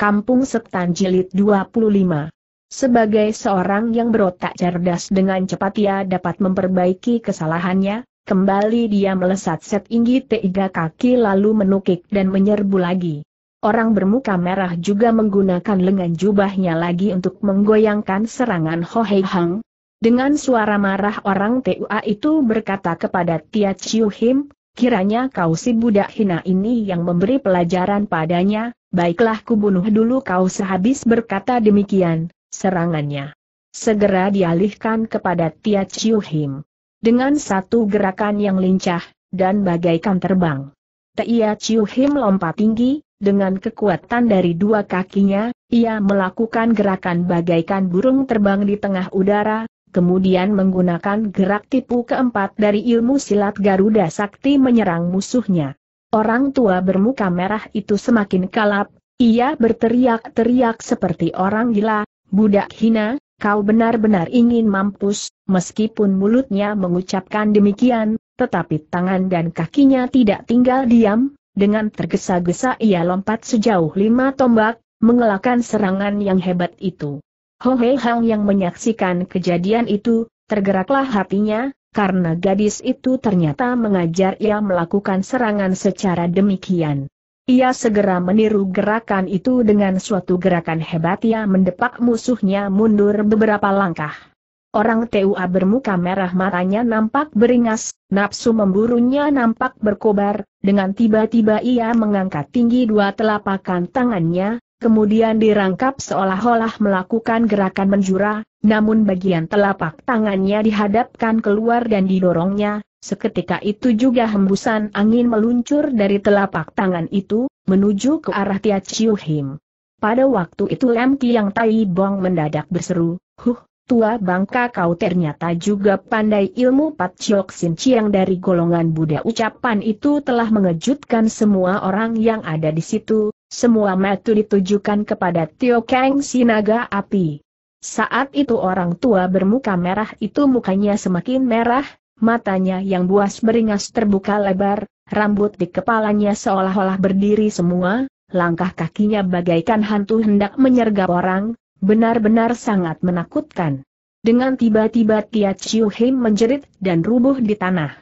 Kampung Setan Jilid 25 Sebagai seorang yang berotak cerdas dengan cepat ia dapat memperbaiki kesalahannya, kembali dia melesat set inggi tiga kaki lalu menukik dan menyerbu lagi. Orang bermuka merah juga menggunakan lengan jubahnya lagi untuk menggoyangkan serangan Ho Hei Hang. Dengan suara marah orang TUA itu berkata kepada Tia Chiu Him, kiranya kau si budak hina ini yang memberi pelajaran padanya, Baiklah kubunuh dulu kau sehabis berkata demikian, serangannya. Segera dialihkan kepada Tia Chiu Him. Dengan satu gerakan yang lincah, dan bagaikan terbang. Tia Chiu Him lompat tinggi, dengan kekuatan dari dua kakinya, ia melakukan gerakan bagaikan burung terbang di tengah udara, kemudian menggunakan gerak tipu keempat dari ilmu silat Garuda Sakti menyerang musuhnya. Orang tua bermuka merah itu semakin kalap, ia berteriak-teriak seperti orang gila, budak hina, kau benar-benar ingin mampus, meskipun mulutnya mengucapkan demikian, tetapi tangan dan kakinya tidak tinggal diam, dengan tergesa-gesa ia lompat sejauh lima tombak, mengelakkan serangan yang hebat itu. Ho Hei Hang yang menyaksikan kejadian itu, tergeraklah hatinya, karena gadis itu ternyata mengajar ia melakukan serangan secara demikian. Ia segera meniru gerakan itu dengan suatu gerakan hebat ia mendepak musuhnya mundur beberapa langkah. Orang TUA bermuka merah matanya nampak beringas, nafsu memburunya nampak berkobar, dengan tiba-tiba ia mengangkat tinggi dua telapakan tangannya, kemudian dirangkap seolah-olah melakukan gerakan menjura, namun bagian telapak tangannya dihadapkan keluar dan didorongnya, seketika itu juga hembusan angin meluncur dari telapak tangan itu, menuju ke arah Tia Chiu Him. Pada waktu itu Lam Kiang Tai Bong mendadak berseru, Huh, tua bangka kau ternyata juga pandai ilmu Pat Chiok Sin Chiang dari golongan Buddha. Ucapan itu telah mengejutkan semua orang yang ada di situ, semua metu ditujukan kepada Tio Kang Sinaga Api. Saat itu orang tua bermuka merah itu mukanya semakin merah, matanya yang buas beringas terbuka lebar, rambut di kepalanya seolah-olah berdiri semua, langkah kakinya bagaikan hantu hendak menyergap orang, benar-benar sangat menakutkan. Dengan tiba-tiba Tia Chiu Him menjerit dan rubuh di tanah.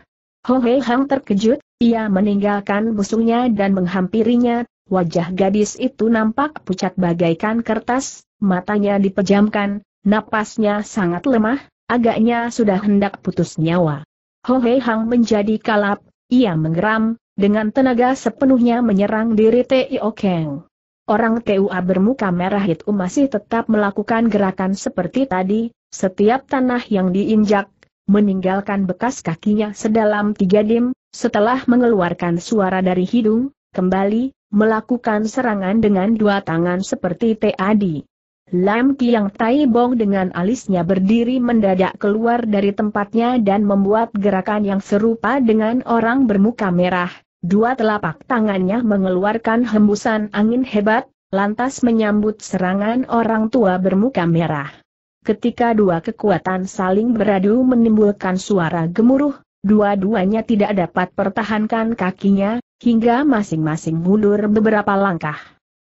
Ho Hei Hang terkejut, ia meninggalkan busungnya dan menghampirinya, Wajah gadis itu nampak pucat bagaikan kertas, matanya dipejamkan, napasnya sangat lemah, agaknya sudah hendak putus nyawa. Ho Hei Hang menjadi kalap, ia menggeram, dengan tenaga sepenuhnya menyerang diri Tio Keng. Orang TUA bermuka merah itu masih tetap melakukan gerakan seperti tadi, setiap tanah yang diinjak, meninggalkan bekas kakinya sedalam tiga dim, setelah mengeluarkan suara dari hidung, kembali, melakukan serangan dengan dua tangan seperti T.A.D. Lam Kiang Tai Bong dengan alisnya berdiri mendadak keluar dari tempatnya dan membuat gerakan yang serupa dengan orang bermuka merah. Dua telapak tangannya mengeluarkan hembusan angin hebat, lantas menyambut serangan orang tua bermuka merah. Ketika dua kekuatan saling beradu menimbulkan suara gemuruh, dua-duanya tidak dapat pertahankan kakinya, hingga masing-masing mundur beberapa langkah.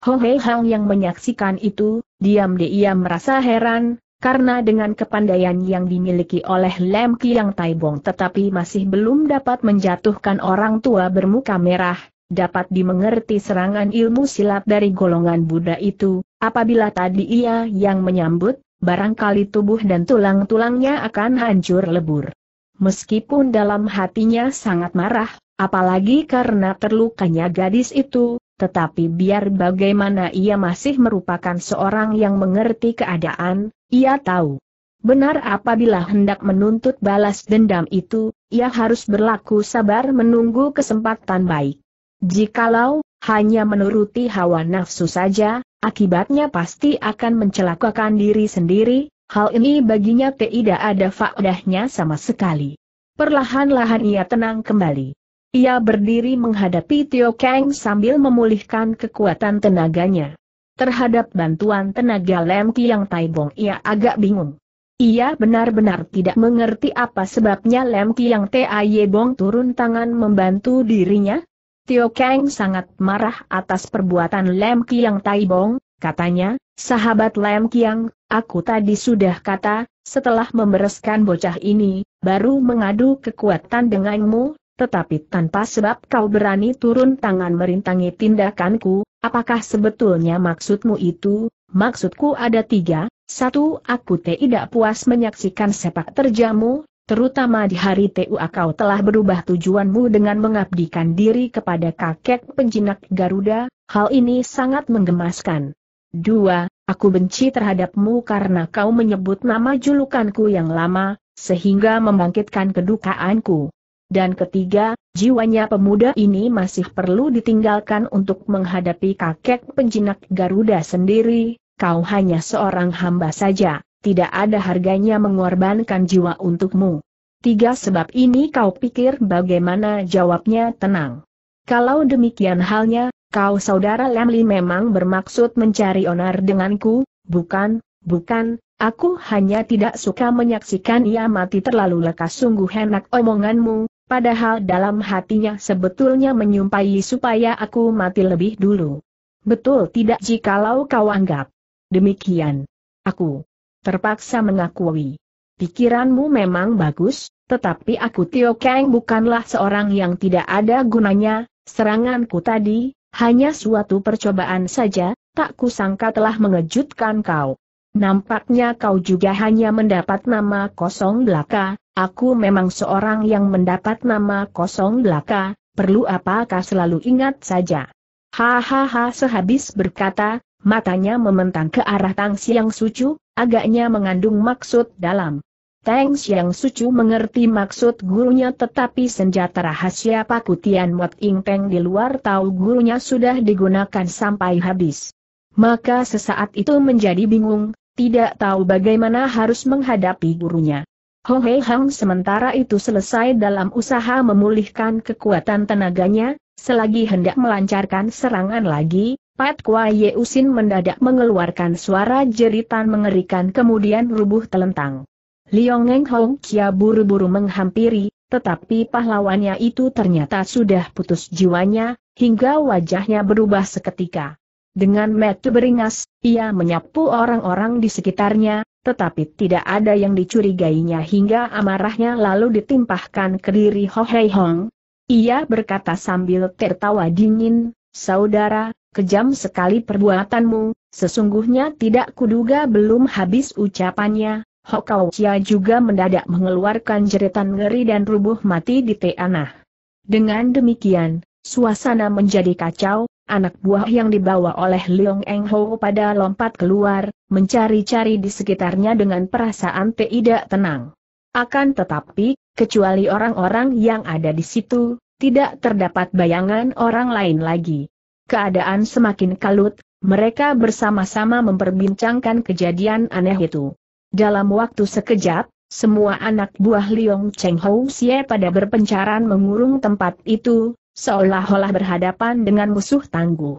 Ho Hei Hang yang menyaksikan itu, diam-diam merasa heran, karena dengan kepandaian yang dimiliki oleh Lem Kiang Bong, tetapi masih belum dapat menjatuhkan orang tua bermuka merah, dapat dimengerti serangan ilmu silat dari golongan Buddha itu, apabila tadi ia yang menyambut, barangkali tubuh dan tulang-tulangnya akan hancur lebur. Meskipun dalam hatinya sangat marah, apalagi karena terlukanya gadis itu, tetapi biar bagaimana ia masih merupakan seorang yang mengerti keadaan, ia tahu. Benar apabila hendak menuntut balas dendam itu, ia harus berlaku sabar menunggu kesempatan baik. Jikalau, hanya menuruti hawa nafsu saja, akibatnya pasti akan mencelakakan diri sendiri, hal ini baginya tidak ada faedahnya sama sekali. Perlahan-lahan ia tenang kembali. Ia berdiri menghadapi Tio Kang sambil memulihkan kekuatan tenaganya. Terhadap bantuan tenaga Lem Kiang Taibong ia agak bingung. Ia benar-benar tidak mengerti apa sebabnya Lem Kiang Tae Bong turun tangan membantu dirinya. Tio Kang sangat marah atas perbuatan Lem Kiang Taibong, katanya, sahabat Lem Kiang, aku tadi sudah kata, setelah membereskan bocah ini, baru mengadu kekuatan denganmu, tetapi tanpa sebab kau berani turun tangan merintangi tindakanku, apakah sebetulnya maksudmu itu? Maksudku ada tiga, satu aku tidak puas menyaksikan sepak terjamu, terutama di hari TUA kau telah berubah tujuanmu dengan mengabdikan diri kepada kakek penjinak Garuda, hal ini sangat menggemaskan. Dua, aku benci terhadapmu karena kau menyebut nama julukanku yang lama, sehingga membangkitkan kedukaanku. Dan ketiga, jiwanya pemuda ini masih perlu ditinggalkan untuk menghadapi kakek penjinak Garuda sendiri, kau hanya seorang hamba saja, tidak ada harganya mengorbankan jiwa untukmu. Tiga sebab ini kau pikir bagaimana jawabnya tenang. Kalau demikian halnya, kau saudara Lemli memang bermaksud mencari onar denganku, bukan, bukan, Aku hanya tidak suka menyaksikan ia mati terlalu lekas sungguh enak omonganmu, padahal dalam hatinya sebetulnya menyumpahi supaya aku mati lebih dulu. Betul tidak jikalau kau anggap. Demikian. Aku terpaksa mengakui. Pikiranmu memang bagus, tetapi aku Tio Kang bukanlah seorang yang tidak ada gunanya, seranganku tadi, hanya suatu percobaan saja, tak kusangka telah mengejutkan kau. Nampaknya kau juga hanya mendapat nama kosong belaka, Aku memang seorang yang mendapat nama kosong belaka, perlu apakah selalu ingat saja. Hahaha sehabis berkata, matanya mementang ke arah Tang Siang Sucu, agaknya mengandung maksud dalam. Tang Siang Sucu mengerti maksud gurunya tetapi senjata rahasia pakutian wat Ing Peng di luar tahu gurunya sudah digunakan sampai habis. Maka sesaat itu menjadi bingung, tidak tahu bagaimana harus menghadapi gurunya. Ho Hei Hang sementara itu selesai dalam usaha memulihkan kekuatan tenaganya, selagi hendak melancarkan serangan lagi, Pat Kwa Ye Usin mendadak mengeluarkan suara jeritan mengerikan kemudian rubuh telentang. Liong Eng Hong Kia buru-buru menghampiri, tetapi pahlawannya itu ternyata sudah putus jiwanya, hingga wajahnya berubah seketika. Dengan metu beringas, ia menyapu orang-orang di sekitarnya, tetapi tidak ada yang dicurigainya hingga amarahnya lalu ditimpahkan ke diri Ho Hei Hong. Ia berkata sambil tertawa dingin, Saudara, kejam sekali perbuatanmu, sesungguhnya tidak kuduga belum habis ucapannya, Ho Kau Chia juga mendadak mengeluarkan jeritan ngeri dan rubuh mati di tanah. Dengan demikian, suasana menjadi kacau, anak buah yang dibawa oleh Leong Eng Ho pada lompat keluar, mencari-cari di sekitarnya dengan perasaan tidak tenang. Akan tetapi, kecuali orang-orang yang ada di situ, tidak terdapat bayangan orang lain lagi. Keadaan semakin kalut, mereka bersama-sama memperbincangkan kejadian aneh itu. Dalam waktu sekejap, semua anak buah Liong Cheng Hou Xie pada berpencaran mengurung tempat itu, seolah-olah berhadapan dengan musuh tangguh.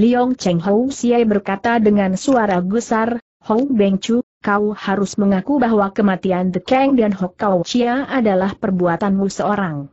Liong Cheng Hou Xie berkata dengan suara gusar, Hou Beng Chu, kau harus mengaku bahwa kematian The Kang dan Hokkau Chia adalah perbuatanmu seorang.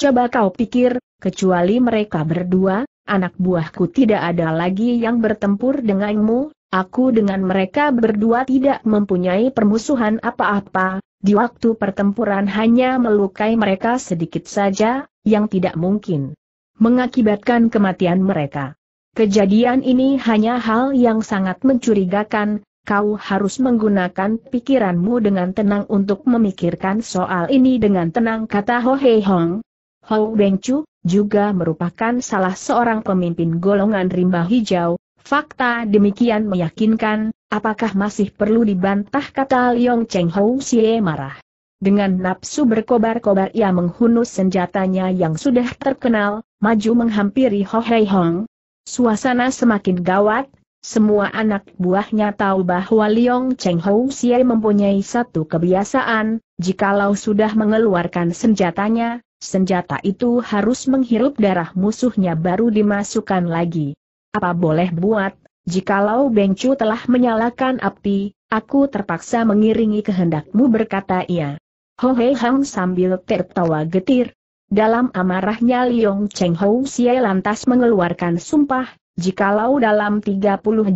Coba kau pikir, kecuali mereka berdua, anak buahku tidak ada lagi yang bertempur denganmu, Aku dengan mereka berdua tidak mempunyai permusuhan apa-apa, di waktu pertempuran hanya melukai mereka sedikit saja, yang tidak mungkin mengakibatkan kematian mereka. Kejadian ini hanya hal yang sangat mencurigakan, kau harus menggunakan pikiranmu dengan tenang untuk memikirkan soal ini dengan tenang kata Ho Hei Hong. Ho Hou Chu juga merupakan salah seorang pemimpin golongan rimba hijau, Fakta demikian meyakinkan, apakah masih perlu dibantah kata Liong Cheng Hou Xie marah. Dengan nafsu berkobar-kobar ia menghunus senjatanya yang sudah terkenal, maju menghampiri Ho Hei Hong. Suasana semakin gawat, semua anak buahnya tahu bahwa Liong Cheng Hou Xie mempunyai satu kebiasaan, jikalau sudah mengeluarkan senjatanya, senjata itu harus menghirup darah musuhnya baru dimasukkan lagi. Apa boleh buat, jikalau Beng Chu telah menyalakan api, aku terpaksa mengiringi kehendakmu berkata ia. Ho Hei Hang sambil tertawa getir. Dalam amarahnya Liong Cheng Hou Xie lantas mengeluarkan sumpah, jikalau dalam 30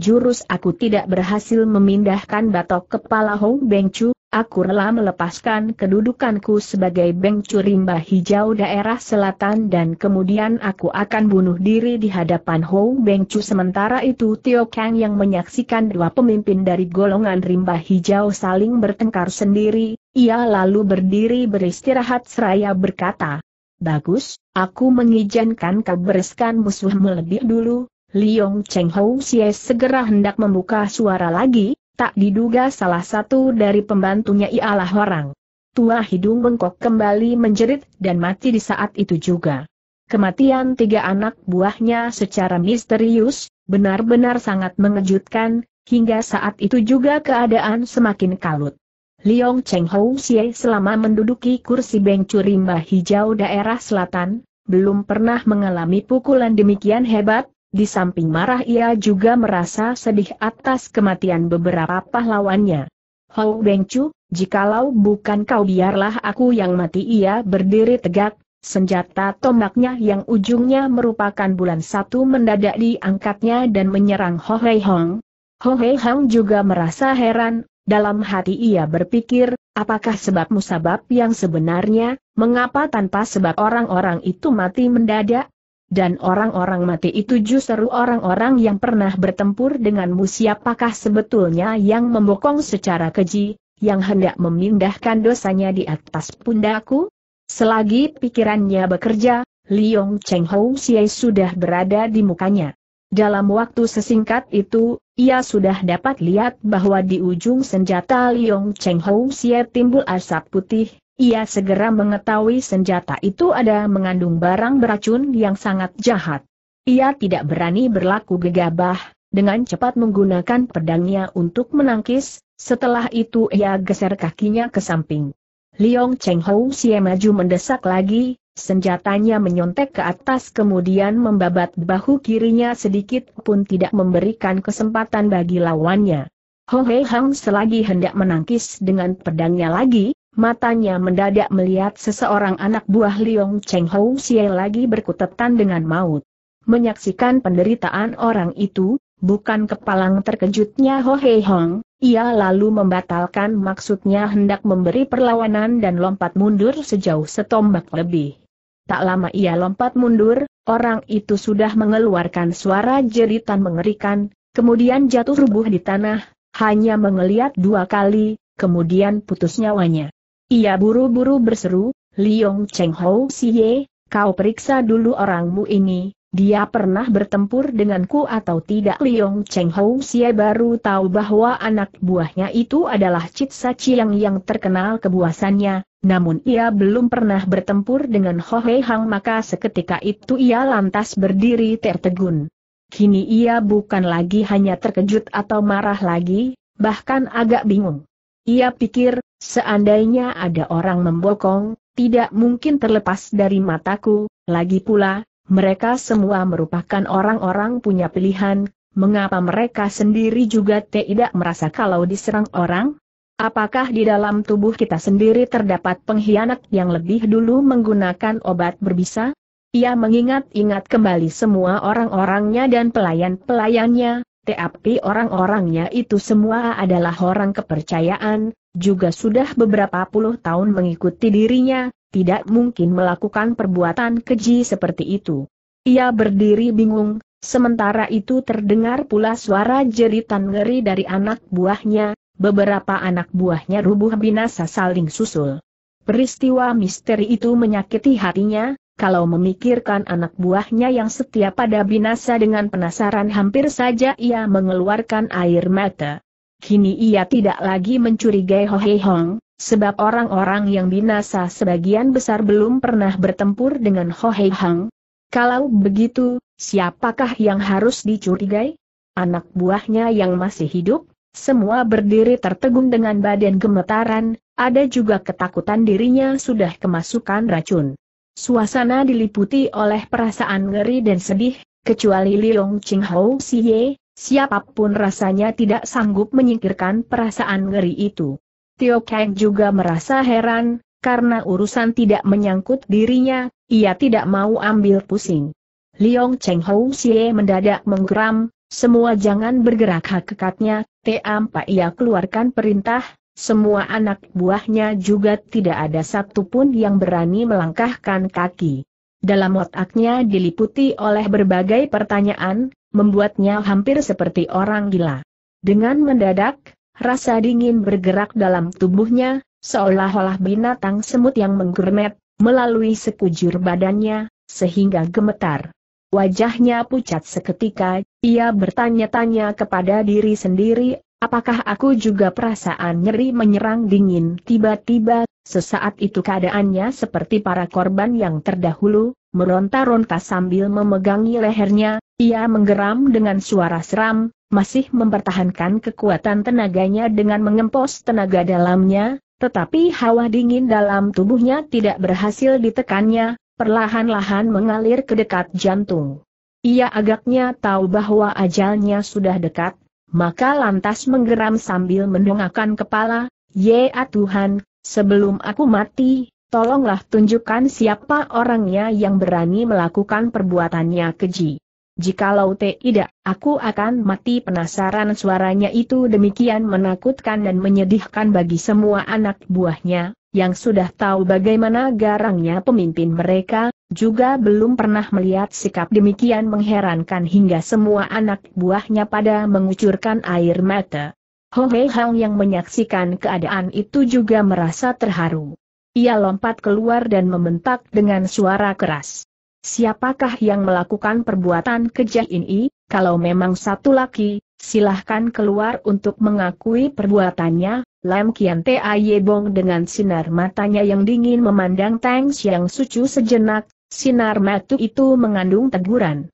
jurus aku tidak berhasil memindahkan batok kepala Beng Chu, Aku rela melepaskan kedudukanku sebagai Beng Curimba Hijau daerah selatan dan kemudian aku akan bunuh diri di hadapan Hou Beng Chu. sementara itu Tio Kang yang menyaksikan dua pemimpin dari golongan rimba hijau saling bertengkar sendiri, ia lalu berdiri beristirahat seraya berkata, Bagus, aku mengizinkan kau bereskan musuhmu lebih dulu, Liong Cheng Hou Xie segera hendak membuka suara lagi, tak diduga salah satu dari pembantunya ialah orang. Tua hidung bengkok kembali menjerit dan mati di saat itu juga. Kematian tiga anak buahnya secara misterius, benar-benar sangat mengejutkan, hingga saat itu juga keadaan semakin kalut. Liong Cheng Hou Xie selama menduduki kursi bengcu rimba hijau daerah selatan, belum pernah mengalami pukulan demikian hebat, di samping marah ia juga merasa sedih atas kematian beberapa pahlawannya. Hou Bengcu, jikalau bukan kau biarlah aku yang mati ia berdiri tegak, senjata tombaknya yang ujungnya merupakan bulan satu mendadak diangkatnya dan menyerang Ho Hei Hong. Ho Hei Hong juga merasa heran, dalam hati ia berpikir, apakah sebab musabab yang sebenarnya, mengapa tanpa sebab orang-orang itu mati mendadak? Dan orang-orang mati itu justru orang-orang yang pernah bertempur denganmu siapakah sebetulnya yang membokong secara keji, yang hendak memindahkan dosanya di atas pundaku? Selagi pikirannya bekerja, Liong Cheng Hou Xie sudah berada di mukanya. Dalam waktu sesingkat itu, ia sudah dapat lihat bahwa di ujung senjata Liong Cheng Hou Xie timbul asap putih, ia segera mengetahui senjata itu ada mengandung barang beracun yang sangat jahat. Ia tidak berani berlaku gegabah, dengan cepat menggunakan pedangnya untuk menangkis, setelah itu ia geser kakinya ke samping. Liong Cheng Hou Xie maju mendesak lagi, senjatanya menyontek ke atas kemudian membabat bahu kirinya sedikit pun tidak memberikan kesempatan bagi lawannya. Ho Hei Hang selagi hendak menangkis dengan pedangnya lagi, matanya mendadak melihat seseorang anak buah Liong Cheng Hou Xie lagi berkutetan dengan maut. Menyaksikan penderitaan orang itu, bukan kepalang terkejutnya Ho Hei Hong, ia lalu membatalkan maksudnya hendak memberi perlawanan dan lompat mundur sejauh setombak lebih. Tak lama ia lompat mundur, orang itu sudah mengeluarkan suara jeritan mengerikan, kemudian jatuh rubuh di tanah, hanya mengeliat dua kali, kemudian putus nyawanya. Ia buru-buru berseru, Liong Cheng Hou Siye, kau periksa dulu orangmu ini, dia pernah bertempur denganku atau tidak Liong Cheng Hou Siye baru tahu bahwa anak buahnya itu adalah Sa Chiang yang terkenal kebuasannya, namun ia belum pernah bertempur dengan Ho Hei Hang maka seketika itu ia lantas berdiri tertegun. Kini ia bukan lagi hanya terkejut atau marah lagi, bahkan agak bingung. Ia pikir, Seandainya ada orang membokong, tidak mungkin terlepas dari mataku, lagi pula, mereka semua merupakan orang-orang punya pilihan, mengapa mereka sendiri juga tidak merasa kalau diserang orang? Apakah di dalam tubuh kita sendiri terdapat pengkhianat yang lebih dulu menggunakan obat berbisa? Ia mengingat-ingat kembali semua orang-orangnya dan pelayan-pelayannya, tapi orang-orangnya itu semua adalah orang kepercayaan, juga sudah beberapa puluh tahun mengikuti dirinya, tidak mungkin melakukan perbuatan keji seperti itu. Ia berdiri bingung, sementara itu terdengar pula suara jeritan ngeri dari anak buahnya, beberapa anak buahnya rubuh binasa saling susul. Peristiwa misteri itu menyakiti hatinya, kalau memikirkan anak buahnya yang setia pada binasa dengan penasaran hampir saja ia mengeluarkan air mata. Kini ia tidak lagi mencurigai Ho Hei Hong, sebab orang-orang yang binasa sebagian besar belum pernah bertempur dengan Ho Hei Hong. Kalau begitu, siapakah yang harus dicurigai? Anak buahnya yang masih hidup? Semua berdiri tertegun dengan badan gemetaran, ada juga ketakutan dirinya sudah kemasukan racun. Suasana diliputi oleh perasaan ngeri dan sedih, kecuali Liong Ching Hou Ye, siapapun rasanya tidak sanggup menyingkirkan perasaan ngeri itu. Tio Kang juga merasa heran, karena urusan tidak menyangkut dirinya, ia tidak mau ambil pusing. Liong Cheng Hou Xie mendadak menggeram, semua jangan bergerak hakikatnya, teampa ia keluarkan perintah, semua anak buahnya juga tidak ada satupun yang berani melangkahkan kaki. Dalam otaknya diliputi oleh berbagai pertanyaan, membuatnya hampir seperti orang gila. Dengan mendadak, rasa dingin bergerak dalam tubuhnya, seolah-olah binatang semut yang menggermet, melalui sekujur badannya, sehingga gemetar. Wajahnya pucat seketika, ia bertanya-tanya kepada diri sendiri Apakah aku juga perasaan nyeri menyerang dingin tiba-tiba, sesaat itu keadaannya seperti para korban yang terdahulu, meronta-ronta sambil memegangi lehernya, ia menggeram dengan suara seram, masih mempertahankan kekuatan tenaganya dengan mengempos tenaga dalamnya, tetapi hawa dingin dalam tubuhnya tidak berhasil ditekannya, perlahan-lahan mengalir ke dekat jantung. Ia agaknya tahu bahwa ajalnya sudah dekat, maka lantas menggeram sambil mendongakkan kepala, Ya Tuhan, sebelum aku mati, tolonglah tunjukkan siapa orangnya yang berani melakukan perbuatannya keji. Jikalau tidak, aku akan mati penasaran suaranya itu demikian menakutkan dan menyedihkan bagi semua anak buahnya, yang sudah tahu bagaimana garangnya pemimpin mereka, juga belum pernah melihat sikap demikian mengherankan hingga semua anak buahnya pada mengucurkan air mata. Ho Hei Hang yang menyaksikan keadaan itu juga merasa terharu. Ia lompat keluar dan membentak dengan suara keras. Siapakah yang melakukan perbuatan kejah ini? Kalau memang satu laki, silahkan keluar untuk mengakui perbuatannya, Lam Kian Te Aye Bong dengan sinar matanya yang dingin memandang Tang Xiang Sucu sejenak, Sinar matu itu mengandung teguran.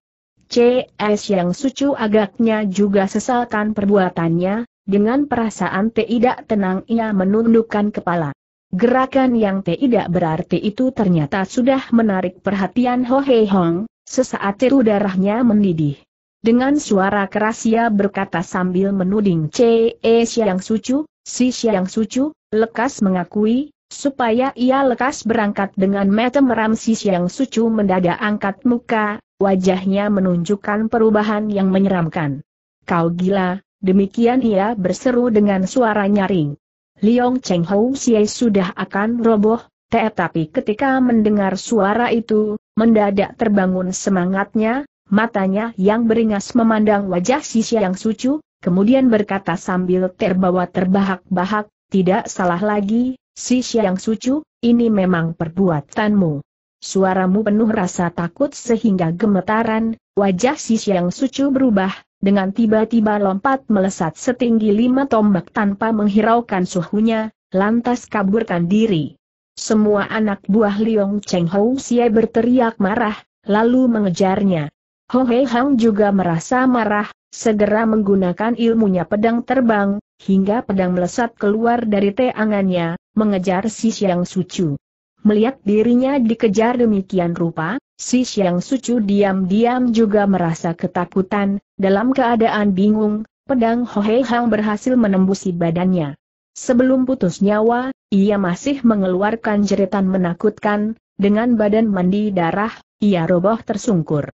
CS yang sucu agaknya juga sesalkan perbuatannya, dengan perasaan tidak tenang ia menundukkan kepala. Gerakan yang tidak berarti itu ternyata sudah menarik perhatian Ho He Hong, sesaat itu darahnya mendidih. Dengan suara keras ia berkata sambil menuding CS yang sucu, si yang sucu, lekas mengakui, supaya ia lekas berangkat dengan mata meramsis yang sucu mendadak angkat muka, wajahnya menunjukkan perubahan yang menyeramkan. Kau gila, demikian ia berseru dengan suara nyaring. Liong Cheng Hou Xie sudah akan roboh, tetapi ketika mendengar suara itu, mendadak terbangun semangatnya, matanya yang beringas memandang wajah Sisi yang sucu, kemudian berkata sambil terbawa terbahak-bahak, tidak salah lagi, Si Xiang Sucu, ini memang perbuatanmu. Suaramu penuh rasa takut sehingga gemetaran, wajah si Xiang Sucu berubah, dengan tiba-tiba lompat melesat setinggi lima tombak tanpa menghiraukan suhunya, lantas kaburkan diri. Semua anak buah Liong Cheng Hou Xie berteriak marah, lalu mengejarnya. Ho Hei Hang juga merasa marah, segera menggunakan ilmunya pedang terbang, hingga pedang melesat keluar dari teangannya, mengejar si Siang Sucu. Melihat dirinya dikejar demikian rupa, si Siang Sucu diam-diam juga merasa ketakutan, dalam keadaan bingung, pedang Hohe Hang berhasil menembusi badannya. Sebelum putus nyawa, ia masih mengeluarkan jeritan menakutkan, dengan badan mandi darah, ia roboh tersungkur.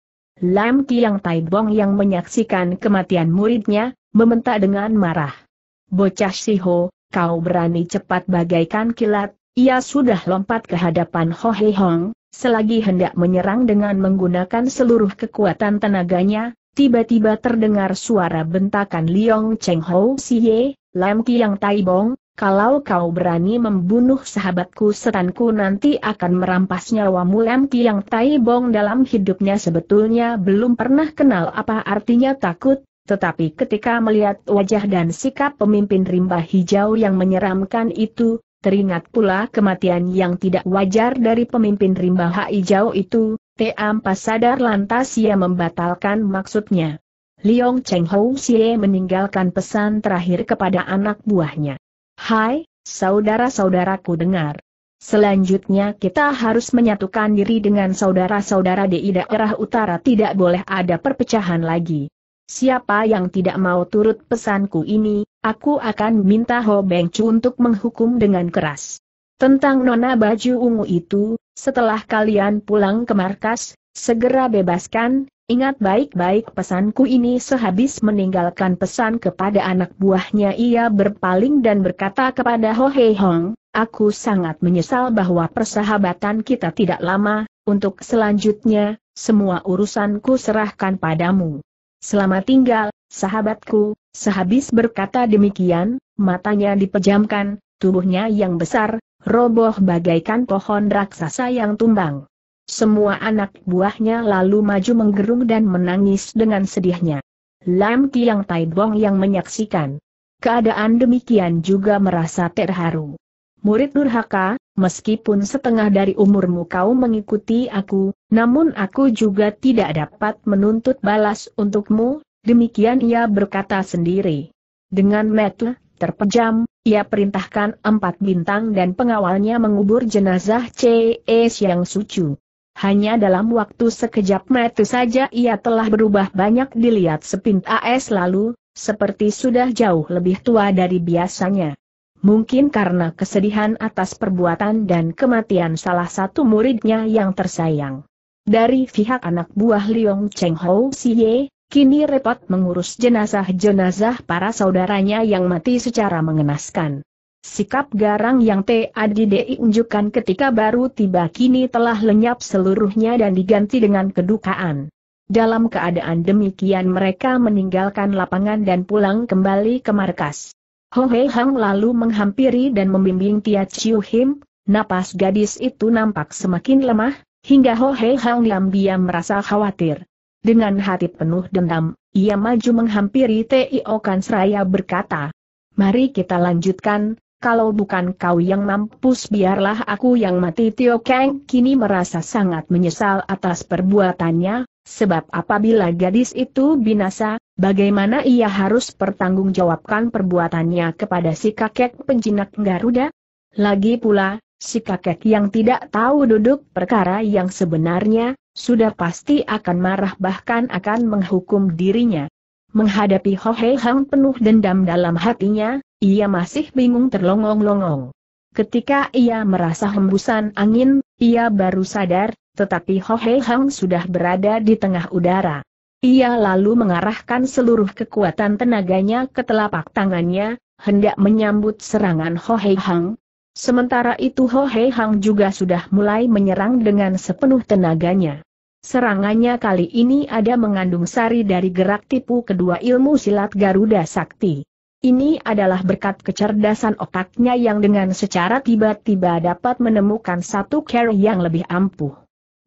Lam Kiang Bong yang menyaksikan kematian muridnya, mementak dengan marah. Bocah Siho, kau berani cepat bagaikan kilat, ia sudah lompat ke hadapan Ho He Hong, selagi hendak menyerang dengan menggunakan seluruh kekuatan tenaganya, tiba-tiba terdengar suara bentakan Liong Cheng Ho Siye, Lam Yang Tai Bong, kalau kau berani membunuh sahabatku setanku nanti akan merampas nyawamu Lam Yang Tai Bong dalam hidupnya sebetulnya belum pernah kenal apa artinya takut, tetapi ketika melihat wajah dan sikap pemimpin rimba hijau yang menyeramkan itu, teringat pula kematian yang tidak wajar dari pemimpin rimba hijau itu, T Ampas sadar lantas ia membatalkan maksudnya. Liong Cheng Hou Xie meninggalkan pesan terakhir kepada anak buahnya. Hai, saudara-saudaraku dengar. Selanjutnya kita harus menyatukan diri dengan saudara-saudara di daerah utara tidak boleh ada perpecahan lagi. Siapa yang tidak mau turut pesanku ini, aku akan minta Ho Beng Chu untuk menghukum dengan keras. Tentang nona baju ungu itu, setelah kalian pulang ke markas, segera bebaskan, ingat baik-baik pesanku ini sehabis meninggalkan pesan kepada anak buahnya ia berpaling dan berkata kepada Ho Hei Hong, aku sangat menyesal bahwa persahabatan kita tidak lama, untuk selanjutnya, semua urusanku serahkan padamu. Selamat tinggal, sahabatku, sehabis berkata demikian, matanya dipejamkan, tubuhnya yang besar, roboh bagaikan pohon raksasa yang tumbang. Semua anak buahnya lalu maju menggerung dan menangis dengan sedihnya. Lam Kiang Tai Bong yang menyaksikan. Keadaan demikian juga merasa terharu. Murid Nurhaka meskipun setengah dari umurmu kau mengikuti aku, namun aku juga tidak dapat menuntut balas untukmu, demikian ia berkata sendiri. Dengan Metu, terpejam, ia perintahkan empat bintang dan pengawalnya mengubur jenazah C.E. yang Sucu. Hanya dalam waktu sekejap Metu saja ia telah berubah banyak dilihat sepint AS lalu, seperti sudah jauh lebih tua dari biasanya mungkin karena kesedihan atas perbuatan dan kematian salah satu muridnya yang tersayang. Dari pihak anak buah Liong Cheng Ho Ye, kini repot mengurus jenazah-jenazah para saudaranya yang mati secara mengenaskan. Sikap garang yang T.A.D.D.I. unjukkan ketika baru tiba kini telah lenyap seluruhnya dan diganti dengan kedukaan. Dalam keadaan demikian mereka meninggalkan lapangan dan pulang kembali ke markas. Ho Hei Hang lalu menghampiri dan membimbing Tia Chiu Him, napas gadis itu nampak semakin lemah, hingga Ho Hei Hang diam-diam merasa khawatir. Dengan hati penuh dendam, ia maju menghampiri Tio Kansraya berkata, Mari kita lanjutkan, kalau bukan kau yang mampus biarlah aku yang mati Tio Kang kini merasa sangat menyesal atas perbuatannya, Sebab apabila gadis itu binasa, bagaimana ia harus pertanggungjawabkan perbuatannya kepada si kakek penjinak Garuda? Lagi pula, si kakek yang tidak tahu duduk perkara yang sebenarnya, sudah pasti akan marah bahkan akan menghukum dirinya. Menghadapi Ho Hei Hang penuh dendam dalam hatinya, ia masih bingung terlongong-longong. Ketika ia merasa hembusan angin, ia baru sadar, tetapi Ho Hei Hang sudah berada di tengah udara. Ia lalu mengarahkan seluruh kekuatan tenaganya ke telapak tangannya, hendak menyambut serangan Ho Hei Hang. Sementara itu Ho Hei Hang juga sudah mulai menyerang dengan sepenuh tenaganya. Serangannya kali ini ada mengandung sari dari gerak tipu kedua ilmu silat Garuda Sakti. Ini adalah berkat kecerdasan otaknya yang dengan secara tiba-tiba dapat menemukan satu cara yang lebih ampuh.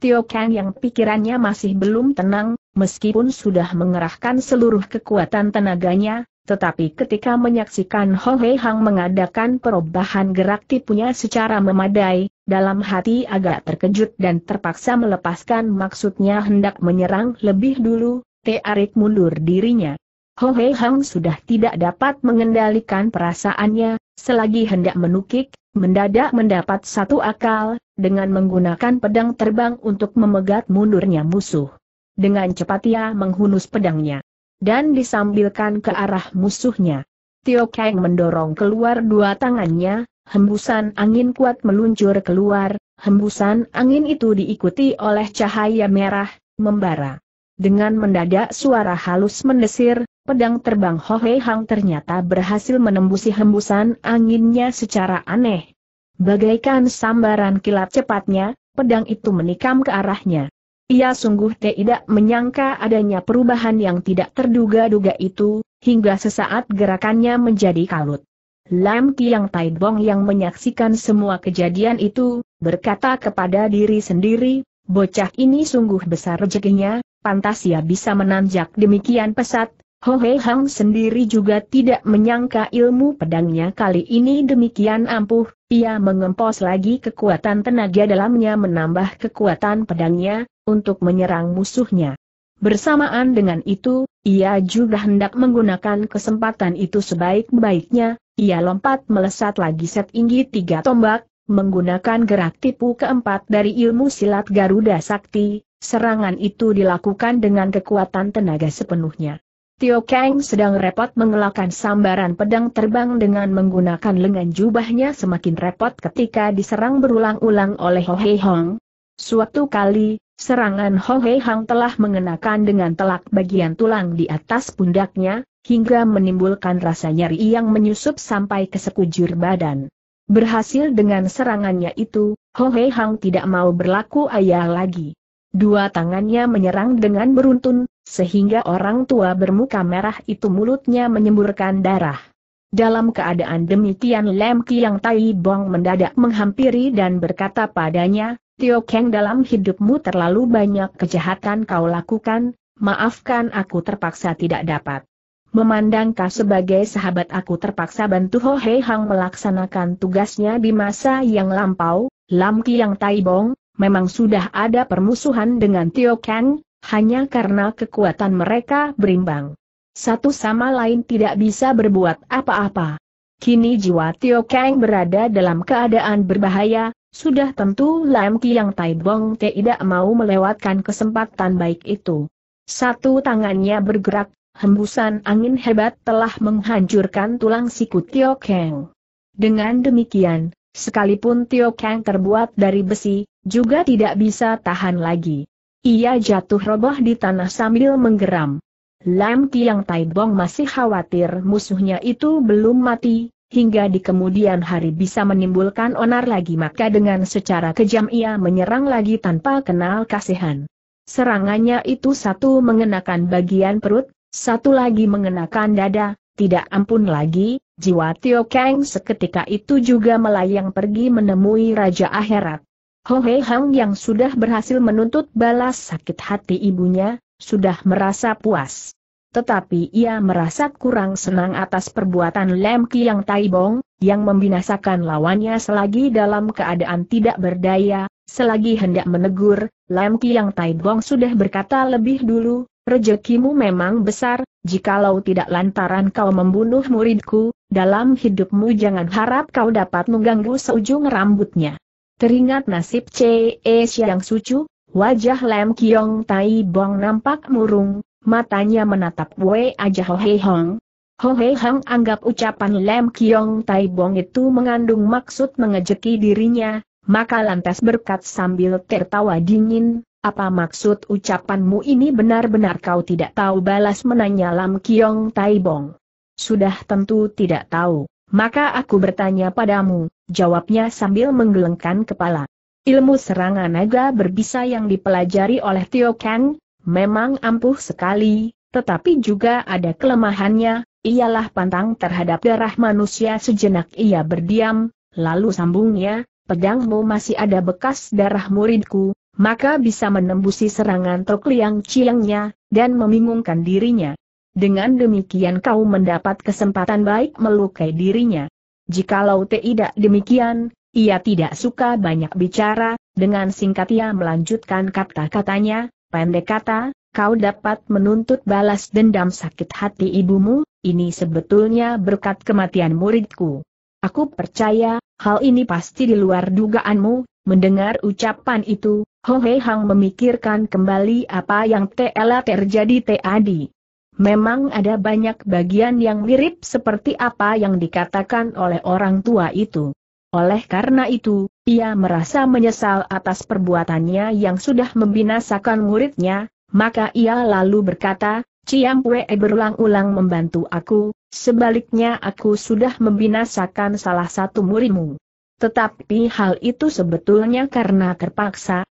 Tio Kang yang pikirannya masih belum tenang, meskipun sudah mengerahkan seluruh kekuatan tenaganya, tetapi ketika menyaksikan Ho Hei Hang mengadakan perubahan gerak tipunya secara memadai, dalam hati agak terkejut dan terpaksa melepaskan maksudnya hendak menyerang lebih dulu, Tearik mundur dirinya. Ho Hei Hang sudah tidak dapat mengendalikan perasaannya, selagi hendak menukik, Mendadak mendapat satu akal, dengan menggunakan pedang terbang untuk memegat mundurnya musuh. Dengan cepat ia menghunus pedangnya. Dan disambilkan ke arah musuhnya. Tio Kang mendorong keluar dua tangannya, hembusan angin kuat meluncur keluar, hembusan angin itu diikuti oleh cahaya merah, membara. Dengan mendadak suara halus mendesir, Pedang terbang Hohei Hang ternyata berhasil menembusi hembusan anginnya secara aneh. Bagaikan sambaran kilat cepatnya, pedang itu menikam ke arahnya. Ia sungguh tidak menyangka adanya perubahan yang tidak terduga-duga itu, hingga sesaat gerakannya menjadi kalut. Lam Kiang Tai Bong yang menyaksikan semua kejadian itu, berkata kepada diri sendiri, bocah ini sungguh besar rezekinya, pantas ia bisa menanjak demikian pesat, Ho Hei Hang sendiri juga tidak menyangka ilmu pedangnya kali ini demikian ampuh, ia mengempos lagi kekuatan tenaga dalamnya menambah kekuatan pedangnya, untuk menyerang musuhnya. Bersamaan dengan itu, ia juga hendak menggunakan kesempatan itu sebaik-baiknya, ia lompat melesat lagi setinggi tiga tombak, menggunakan gerak tipu keempat dari ilmu silat Garuda Sakti, serangan itu dilakukan dengan kekuatan tenaga sepenuhnya. Tio Kang sedang repot mengelakkan sambaran pedang terbang dengan menggunakan lengan jubahnya semakin repot ketika diserang berulang-ulang oleh Ho Hei Hong. Suatu kali, serangan Ho Hei Hong telah mengenakan dengan telak bagian tulang di atas pundaknya, hingga menimbulkan rasa nyeri yang menyusup sampai ke sekujur badan. Berhasil dengan serangannya itu, Ho Hei Hong tidak mau berlaku ayah lagi. Dua tangannya menyerang dengan beruntun, sehingga orang tua bermuka merah itu mulutnya menyemburkan darah. Dalam keadaan demikian Lem Kiang Tai Bong mendadak menghampiri dan berkata padanya, Tio Keng dalam hidupmu terlalu banyak kejahatan kau lakukan, maafkan aku terpaksa tidak dapat. Memandang kau sebagai sahabat aku terpaksa bantu Ho Hei Hang melaksanakan tugasnya di masa yang lampau, Lam Kiang Tai Bong, memang sudah ada permusuhan dengan Tio Kang, hanya karena kekuatan mereka berimbang. Satu sama lain tidak bisa berbuat apa-apa. Kini jiwa Tio Kang berada dalam keadaan berbahaya, sudah tentu Lam yang Tai Bong tidak mau melewatkan kesempatan baik itu. Satu tangannya bergerak, hembusan angin hebat telah menghancurkan tulang siku Tio Kang. Dengan demikian, sekalipun Tio Kang terbuat dari besi, juga tidak bisa tahan lagi. Ia jatuh roboh di tanah sambil menggeram. Lam Tiang Taibong masih khawatir musuhnya itu belum mati, hingga di kemudian hari bisa menimbulkan onar lagi maka dengan secara kejam ia menyerang lagi tanpa kenal kasihan. Serangannya itu satu mengenakan bagian perut, satu lagi mengenakan dada, tidak ampun lagi, jiwa Tio Kang seketika itu juga melayang pergi menemui Raja Akhirat. Ho Hei Hang yang sudah berhasil menuntut balas sakit hati ibunya, sudah merasa puas. Tetapi ia merasa kurang senang atas perbuatan Lem Kiang Taibong, yang membinasakan lawannya selagi dalam keadaan tidak berdaya, selagi hendak menegur, Lem Kiang Taibong sudah berkata lebih dulu, rejekimu memang besar, jikalau tidak lantaran kau membunuh muridku, dalam hidupmu jangan harap kau dapat mengganggu seujung rambutnya. Teringat nasib C.E. Siang Sucu, wajah Lam Kiong Tai Bong nampak murung, matanya menatap Wei Aja Hei Hong. Ho Hei Hong anggap ucapan Lam Kiong Tai Bong itu mengandung maksud mengejeki dirinya, maka lantas berkat sambil tertawa dingin, apa maksud ucapanmu ini benar-benar kau tidak tahu balas menanya Lam Kiong Tai Bong. Sudah tentu tidak tahu, maka aku bertanya padamu, jawabnya sambil menggelengkan kepala. Ilmu serangan naga berbisa yang dipelajari oleh Tio Kang, memang ampuh sekali, tetapi juga ada kelemahannya, ialah pantang terhadap darah manusia sejenak ia berdiam, lalu sambungnya, pedangmu masih ada bekas darah muridku, maka bisa menembusi serangan Tok Liang Chiangnya, dan membingungkan dirinya. Dengan demikian kau mendapat kesempatan baik melukai dirinya. Jikalau tidak demikian, ia tidak suka banyak bicara, dengan singkat ia melanjutkan kata-katanya, pendek kata, kau dapat menuntut balas dendam sakit hati ibumu, ini sebetulnya berkat kematian muridku. Aku percaya, hal ini pasti di luar dugaanmu, mendengar ucapan itu, Ho Hei Hang memikirkan kembali apa yang telah terjadi tadi. Memang ada banyak bagian yang mirip seperti apa yang dikatakan oleh orang tua itu. Oleh karena itu, ia merasa menyesal atas perbuatannya yang sudah membinasakan muridnya, maka ia lalu berkata, Pue e, berulang-ulang membantu aku, sebaliknya aku sudah membinasakan salah satu murimu. Tetapi hal itu sebetulnya karena terpaksa,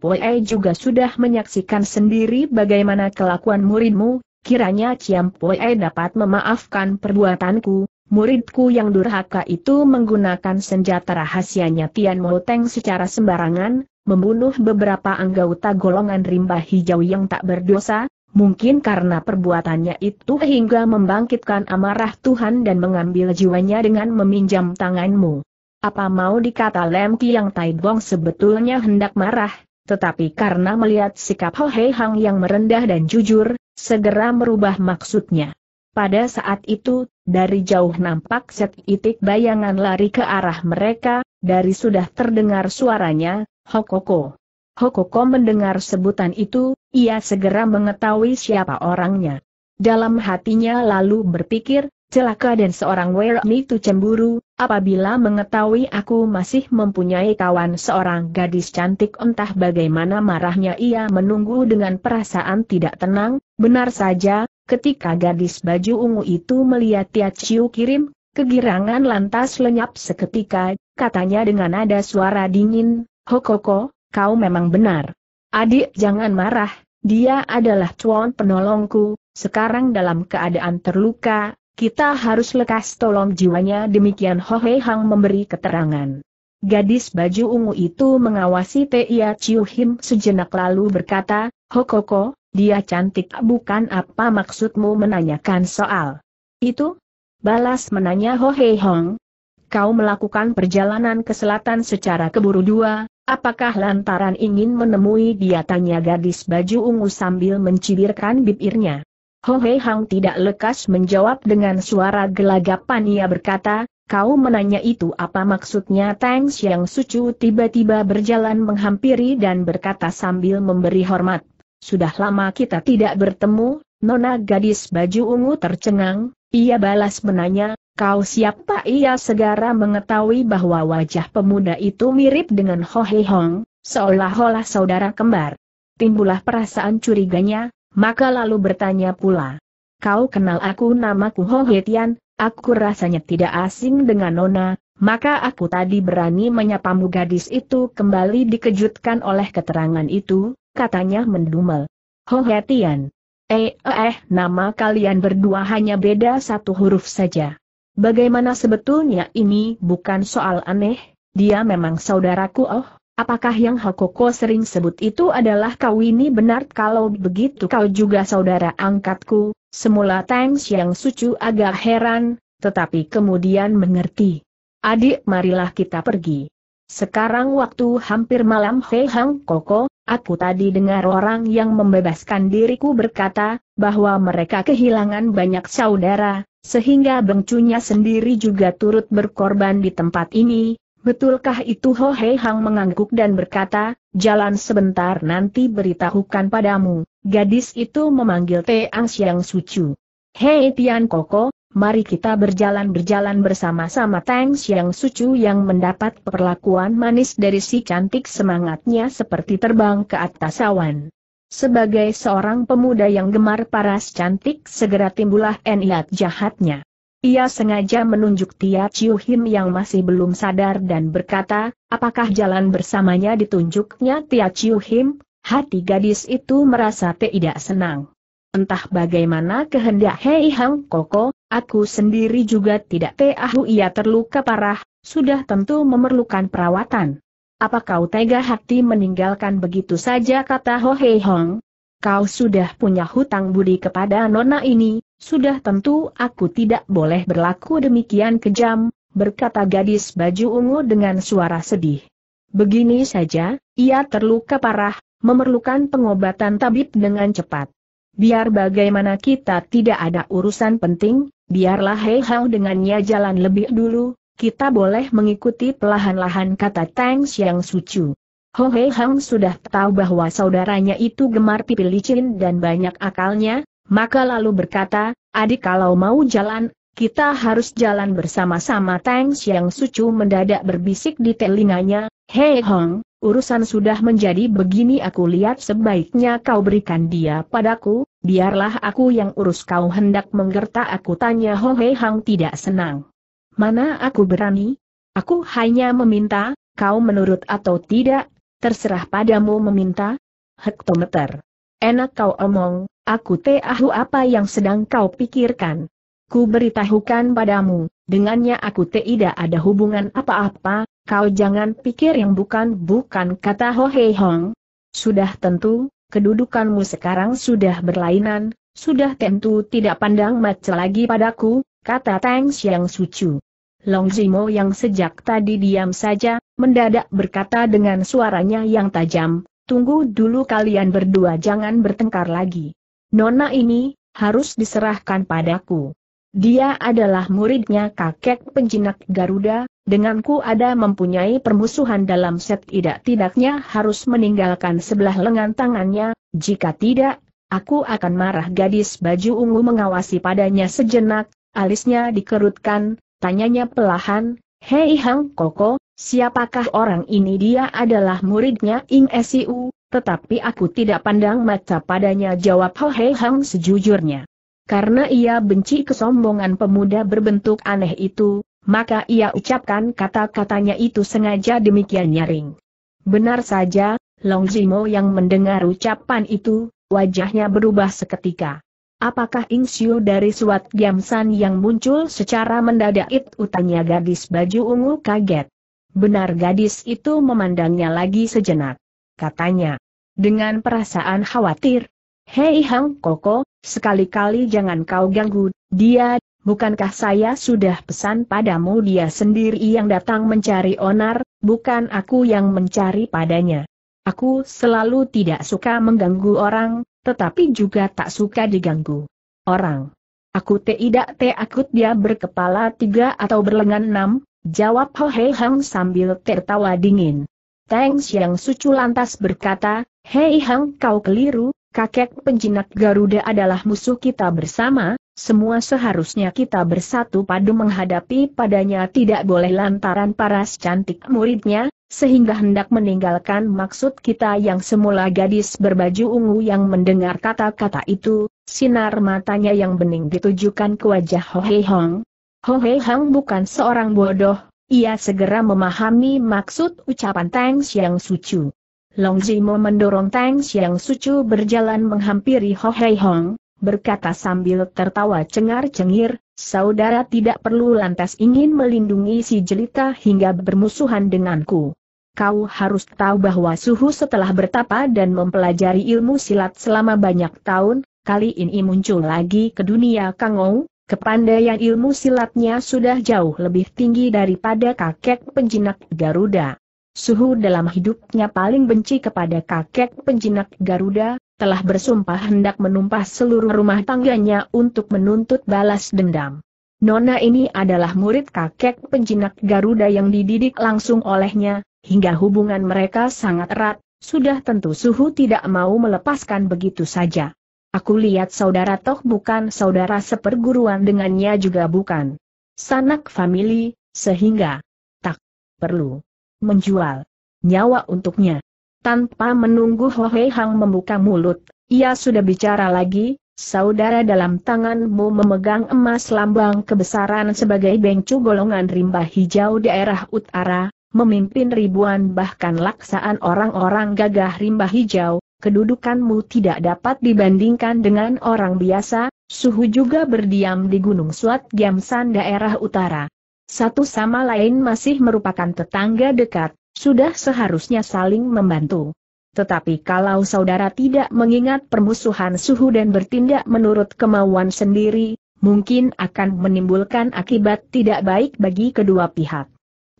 Pue e juga sudah menyaksikan sendiri bagaimana kelakuan muridmu, Kiranya Ciam Pue dapat memaafkan perbuatanku, muridku yang durhaka itu menggunakan senjata rahasianya Tian Teng secara sembarangan, membunuh beberapa anggota golongan rimba hijau yang tak berdosa, Mungkin karena perbuatannya itu hingga membangkitkan amarah Tuhan dan mengambil jiwanya dengan meminjam tanganmu. Apa mau dikata Lem Kiang Bong sebetulnya hendak marah, tetapi karena melihat sikap Ho Hei Hang yang merendah dan jujur, segera merubah maksudnya. Pada saat itu, dari jauh nampak setitik bayangan lari ke arah mereka, dari sudah terdengar suaranya, Hokoko. Hokoko mendengar sebutan itu, ia segera mengetahui siapa orangnya. Dalam hatinya lalu berpikir, celaka dan seorang werem itu cemburu, apabila mengetahui aku masih mempunyai kawan seorang gadis cantik entah bagaimana marahnya ia menunggu dengan perasaan tidak tenang, benar saja, ketika gadis baju ungu itu melihat Tia Chiu kirim, kegirangan lantas lenyap seketika, katanya dengan nada suara dingin, Hokoko, kau memang benar. Adik jangan marah, dia adalah cuan penolongku, sekarang dalam keadaan terluka, kita harus lekas tolong jiwanya demikian Ho Hei Hang memberi keterangan. Gadis baju ungu itu mengawasi Tia Chiu Him sejenak lalu berkata, Hokoko, dia cantik bukan apa maksudmu menanyakan soal. Itu? Balas menanya Ho Hei Hong. Kau melakukan perjalanan ke selatan secara keburu dua, apakah lantaran ingin menemui dia tanya gadis baju ungu sambil mencibirkan bibirnya. Ho Hei Hang tidak lekas menjawab dengan suara gelagapan ia berkata, kau menanya itu apa maksudnya Tang Xiang Sucu tiba-tiba berjalan menghampiri dan berkata sambil memberi hormat. Sudah lama kita tidak bertemu, Nona gadis baju ungu tercengang, ia balas menanya, kau siapa ia segera mengetahui bahwa wajah pemuda itu mirip dengan Ho Hei Hong, seolah-olah saudara kembar. Timbulah perasaan curiganya, maka lalu bertanya pula. Kau kenal aku namaku Ho Hetian, aku rasanya tidak asing dengan Nona, maka aku tadi berani menyapamu gadis itu kembali dikejutkan oleh keterangan itu, katanya mendumel. Ho Hetian. Eh, eh, eh, nama kalian berdua hanya beda satu huruf saja. Bagaimana sebetulnya ini bukan soal aneh, dia memang saudaraku oh, Apakah yang Hokoko sering sebut itu adalah kau ini benar kalau begitu kau juga saudara angkatku? Semula Tang Xiang Sucu agak heran, tetapi kemudian mengerti. Adik marilah kita pergi. Sekarang waktu hampir malam Hei Hang Koko, aku tadi dengar orang yang membebaskan diriku berkata, bahwa mereka kehilangan banyak saudara, sehingga bengcunya sendiri juga turut berkorban di tempat ini, Betulkah itu Ho Hei Hang mengangguk dan berkata, jalan sebentar nanti beritahukan padamu, gadis itu memanggil Teang Siang Sucu. Hei Tian Koko, mari kita berjalan-berjalan bersama-sama Tang Siang Sucu yang mendapat perlakuan manis dari si cantik semangatnya seperti terbang ke atas awan. Sebagai seorang pemuda yang gemar paras cantik segera timbulah niat jahatnya. Ia sengaja menunjuk Tia Chiu Hin yang masih belum sadar dan berkata, apakah jalan bersamanya ditunjuknya Tia Chiu Hin? Hati gadis itu merasa tidak senang. Entah bagaimana kehendak Hei Hang Koko, aku sendiri juga tidak tahu ia terluka parah, sudah tentu memerlukan perawatan. Apa kau tega hati meninggalkan begitu saja kata Ho Hei Hong? Kau sudah punya hutang budi kepada nona ini, sudah tentu aku tidak boleh berlaku demikian kejam, berkata gadis baju ungu dengan suara sedih. Begini saja, ia terluka parah, memerlukan pengobatan tabib dengan cepat. Biar bagaimana kita tidak ada urusan penting, biarlah Hei Hao dengannya jalan lebih dulu, kita boleh mengikuti pelahan lahan kata Tang Xiang Sucu. Ho Hei Hang sudah tahu bahwa saudaranya itu gemar pipi licin dan banyak akalnya, maka lalu berkata, adik kalau mau jalan, kita harus jalan bersama-sama Tang Xiang Sucu mendadak berbisik di telinganya, Hei Hong, urusan sudah menjadi begini aku lihat sebaiknya kau berikan dia padaku, biarlah aku yang urus kau hendak menggerta aku tanya Ho Hei Hong tidak senang. Mana aku berani? Aku hanya meminta, kau menurut atau tidak, terserah padamu meminta. Hektometer. Enak kau omong, Aku tahu apa yang sedang kau pikirkan. Ku beritahukan padamu, dengannya aku tidak ada hubungan apa-apa, kau jangan pikir yang bukan-bukan kata Ho Hei Hong. Sudah tentu, kedudukanmu sekarang sudah berlainan, sudah tentu tidak pandang mata lagi padaku, kata Tang Xiang Sucu. Long Zimo yang sejak tadi diam saja, mendadak berkata dengan suaranya yang tajam, tunggu dulu kalian berdua jangan bertengkar lagi. Nona ini, harus diserahkan padaku. Dia adalah muridnya kakek penjinak Garuda, denganku ada mempunyai permusuhan dalam set tidak-tidaknya harus meninggalkan sebelah lengan tangannya, jika tidak, aku akan marah gadis baju ungu mengawasi padanya sejenak, alisnya dikerutkan, tanyanya pelahan, Hei Hang Koko, siapakah orang ini dia adalah muridnya Ing Siu, tetapi aku tidak pandang mata padanya jawab Ho Hei Hang sejujurnya. Karena ia benci kesombongan pemuda berbentuk aneh itu, maka ia ucapkan kata-katanya itu sengaja demikian nyaring. Benar saja, Long Zimo yang mendengar ucapan itu, wajahnya berubah seketika. Apakah Insiu dari suat Giamsan yang muncul secara mendadak itu tanya gadis baju ungu kaget. Benar gadis itu memandangnya lagi sejenak. Katanya, dengan perasaan khawatir, Hei Hang Koko, sekali-kali jangan kau ganggu, dia, bukankah saya sudah pesan padamu dia sendiri yang datang mencari onar, bukan aku yang mencari padanya. Aku selalu tidak suka mengganggu orang, tetapi juga tak suka diganggu orang. Aku tidak takut dia berkepala tiga atau berlengan enam, jawab Ho Hei Hang sambil tertawa dingin. Tang Xiang Sucu lantas berkata, Hei Hang kau keliru, kakek penjinak Garuda adalah musuh kita bersama, semua seharusnya kita bersatu padu menghadapi padanya tidak boleh lantaran paras cantik muridnya, sehingga hendak meninggalkan maksud kita yang semula gadis berbaju ungu yang mendengar kata-kata itu, sinar matanya yang bening ditujukan ke wajah Ho Hei Hong. Ho Hei Hong bukan seorang bodoh, ia segera memahami maksud ucapan Tang Xiang Sucu. Long Zimo mendorong Tang Xiang Sucu berjalan menghampiri Ho Hei Hong, berkata sambil tertawa cengar-cengir, saudara tidak perlu lantas ingin melindungi si jelita hingga bermusuhan denganku. Kau harus tahu bahwa suhu setelah bertapa dan mempelajari ilmu silat selama banyak tahun, kali ini muncul lagi ke dunia Kangou, kepandaian ilmu silatnya sudah jauh lebih tinggi daripada kakek penjinak Garuda. Suhu dalam hidupnya paling benci kepada kakek penjinak Garuda, telah bersumpah hendak menumpah seluruh rumah tangganya untuk menuntut balas dendam. Nona ini adalah murid kakek penjinak Garuda yang dididik langsung olehnya, hingga hubungan mereka sangat erat, sudah tentu Suhu tidak mau melepaskan begitu saja. Aku lihat saudara Toh bukan saudara seperguruan dengannya juga bukan. Sanak famili, sehingga tak perlu menjual nyawa untuknya. Tanpa menunggu Ho Hei Hang membuka mulut, ia sudah bicara lagi, saudara dalam tanganmu memegang emas lambang kebesaran sebagai bengcu golongan rimba hijau daerah utara, memimpin ribuan bahkan laksaan orang-orang gagah rimba hijau, kedudukanmu tidak dapat dibandingkan dengan orang biasa, suhu juga berdiam di Gunung Suat Giamsan daerah utara. Satu sama lain masih merupakan tetangga dekat, sudah seharusnya saling membantu. Tetapi kalau saudara tidak mengingat permusuhan suhu dan bertindak menurut kemauan sendiri, mungkin akan menimbulkan akibat tidak baik bagi kedua pihak.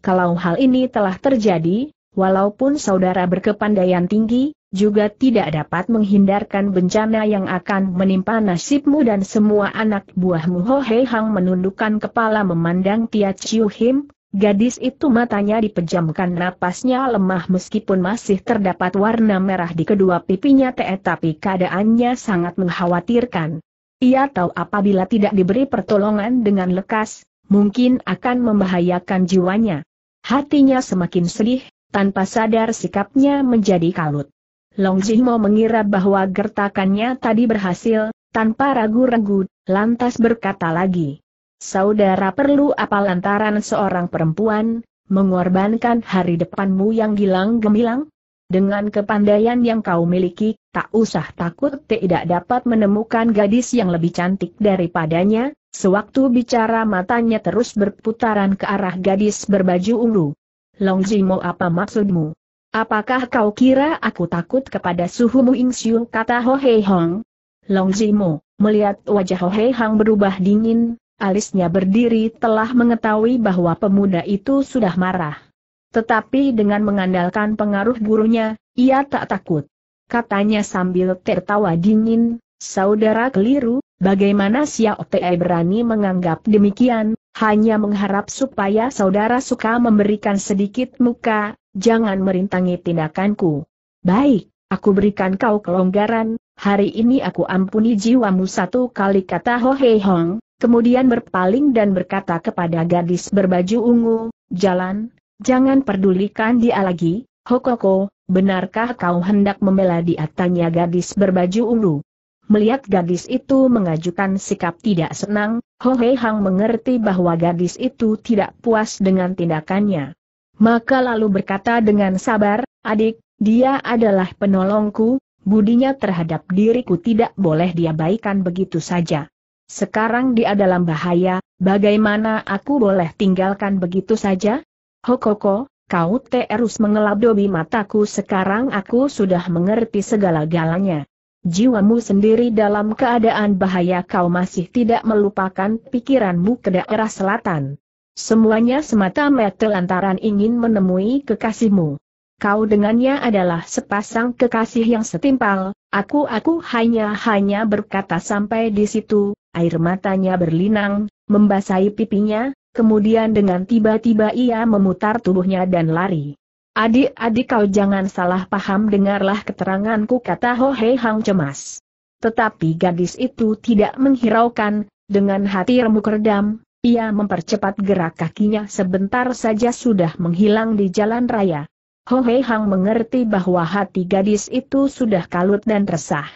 Kalau hal ini telah terjadi, walaupun saudara berkepandaian tinggi, juga tidak dapat menghindarkan bencana yang akan menimpa nasibmu dan semua anak buahmu Ho Hei Hang menundukkan kepala memandang Tia Chiu Him, gadis itu matanya dipejamkan napasnya lemah meskipun masih terdapat warna merah di kedua pipinya tetapi keadaannya sangat mengkhawatirkan. Ia tahu apabila tidak diberi pertolongan dengan lekas, mungkin akan membahayakan jiwanya. Hatinya semakin sedih, tanpa sadar sikapnya menjadi kalut. Long Jingmo mengira bahwa gertakannya tadi berhasil, tanpa ragu-ragu, lantas berkata lagi. Saudara perlu apa lantaran seorang perempuan, mengorbankan hari depanmu yang gilang gemilang? Dengan kepandaian yang kau miliki, tak usah takut tidak dapat menemukan gadis yang lebih cantik daripadanya, Sewaktu bicara matanya terus berputaran ke arah gadis berbaju ungu. Long Zimo apa maksudmu? Apakah kau kira aku takut kepada suhu Mu Ing Siu? kata Ho Hei Hong? Long Zimo, melihat wajah Ho Hei Hong berubah dingin, alisnya berdiri telah mengetahui bahwa pemuda itu sudah marah. Tetapi dengan mengandalkan pengaruh gurunya, ia tak takut. Katanya sambil tertawa dingin, saudara keliru, Bagaimana Xiao Te berani menganggap demikian, hanya mengharap supaya saudara suka memberikan sedikit muka, jangan merintangi tindakanku. Baik, aku berikan kau kelonggaran, hari ini aku ampuni jiwamu satu kali kata Ho Hei Hong, kemudian berpaling dan berkata kepada gadis berbaju ungu, jalan, jangan pedulikan dia lagi, Hokoko, benarkah kau hendak membela dia tanya gadis berbaju ungu. Melihat gadis itu mengajukan sikap tidak senang, Ho Hei Hang mengerti bahwa gadis itu tidak puas dengan tindakannya. Maka lalu berkata dengan sabar, adik, dia adalah penolongku, budinya terhadap diriku tidak boleh diabaikan begitu saja. Sekarang dia dalam bahaya, bagaimana aku boleh tinggalkan begitu saja? Hokoko, kau terus mengelap dobi mataku sekarang aku sudah mengerti segala galanya. Jiwamu sendiri dalam keadaan bahaya kau masih tidak melupakan pikiranmu ke daerah selatan. Semuanya semata-mata lantaran ingin menemui kekasihmu. Kau dengannya adalah sepasang kekasih yang setimpal, aku-aku hanya-hanya berkata sampai di situ, air matanya berlinang, membasahi pipinya, kemudian dengan tiba-tiba ia memutar tubuhnya dan lari. Adik-adik kau jangan salah paham dengarlah keteranganku kata Ho Hei Hang cemas. Tetapi gadis itu tidak menghiraukan, dengan hati remuk redam, ia mempercepat gerak kakinya sebentar saja sudah menghilang di jalan raya. Ho Hei Hang mengerti bahwa hati gadis itu sudah kalut dan resah.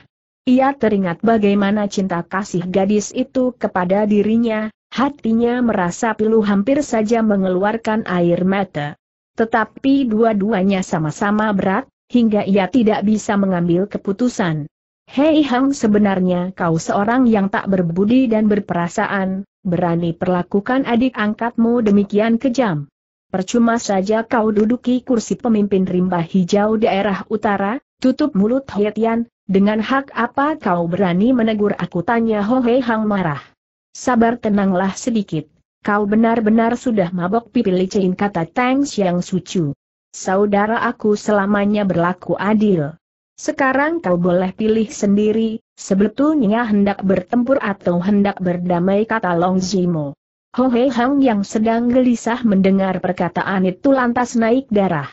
Ia teringat bagaimana cinta kasih gadis itu kepada dirinya, hatinya merasa pilu hampir saja mengeluarkan air mata. Tetapi dua-duanya sama-sama berat, hingga ia tidak bisa mengambil keputusan. Hei Hang sebenarnya kau seorang yang tak berbudi dan berperasaan, berani perlakukan adik angkatmu demikian kejam. Percuma saja kau duduki kursi pemimpin rimba hijau daerah utara, tutup mulut Hoetian, dengan hak apa kau berani menegur aku tanya Ho Hei Hang marah. Sabar tenanglah sedikit. Kau benar-benar sudah mabok pipi licin kata Tang Xiang Sucu. Saudara aku selamanya berlaku adil. Sekarang kau boleh pilih sendiri, sebetulnya hendak bertempur atau hendak berdamai kata Long Zimo. Ho Hei Hang yang sedang gelisah mendengar perkataan itu lantas naik darah.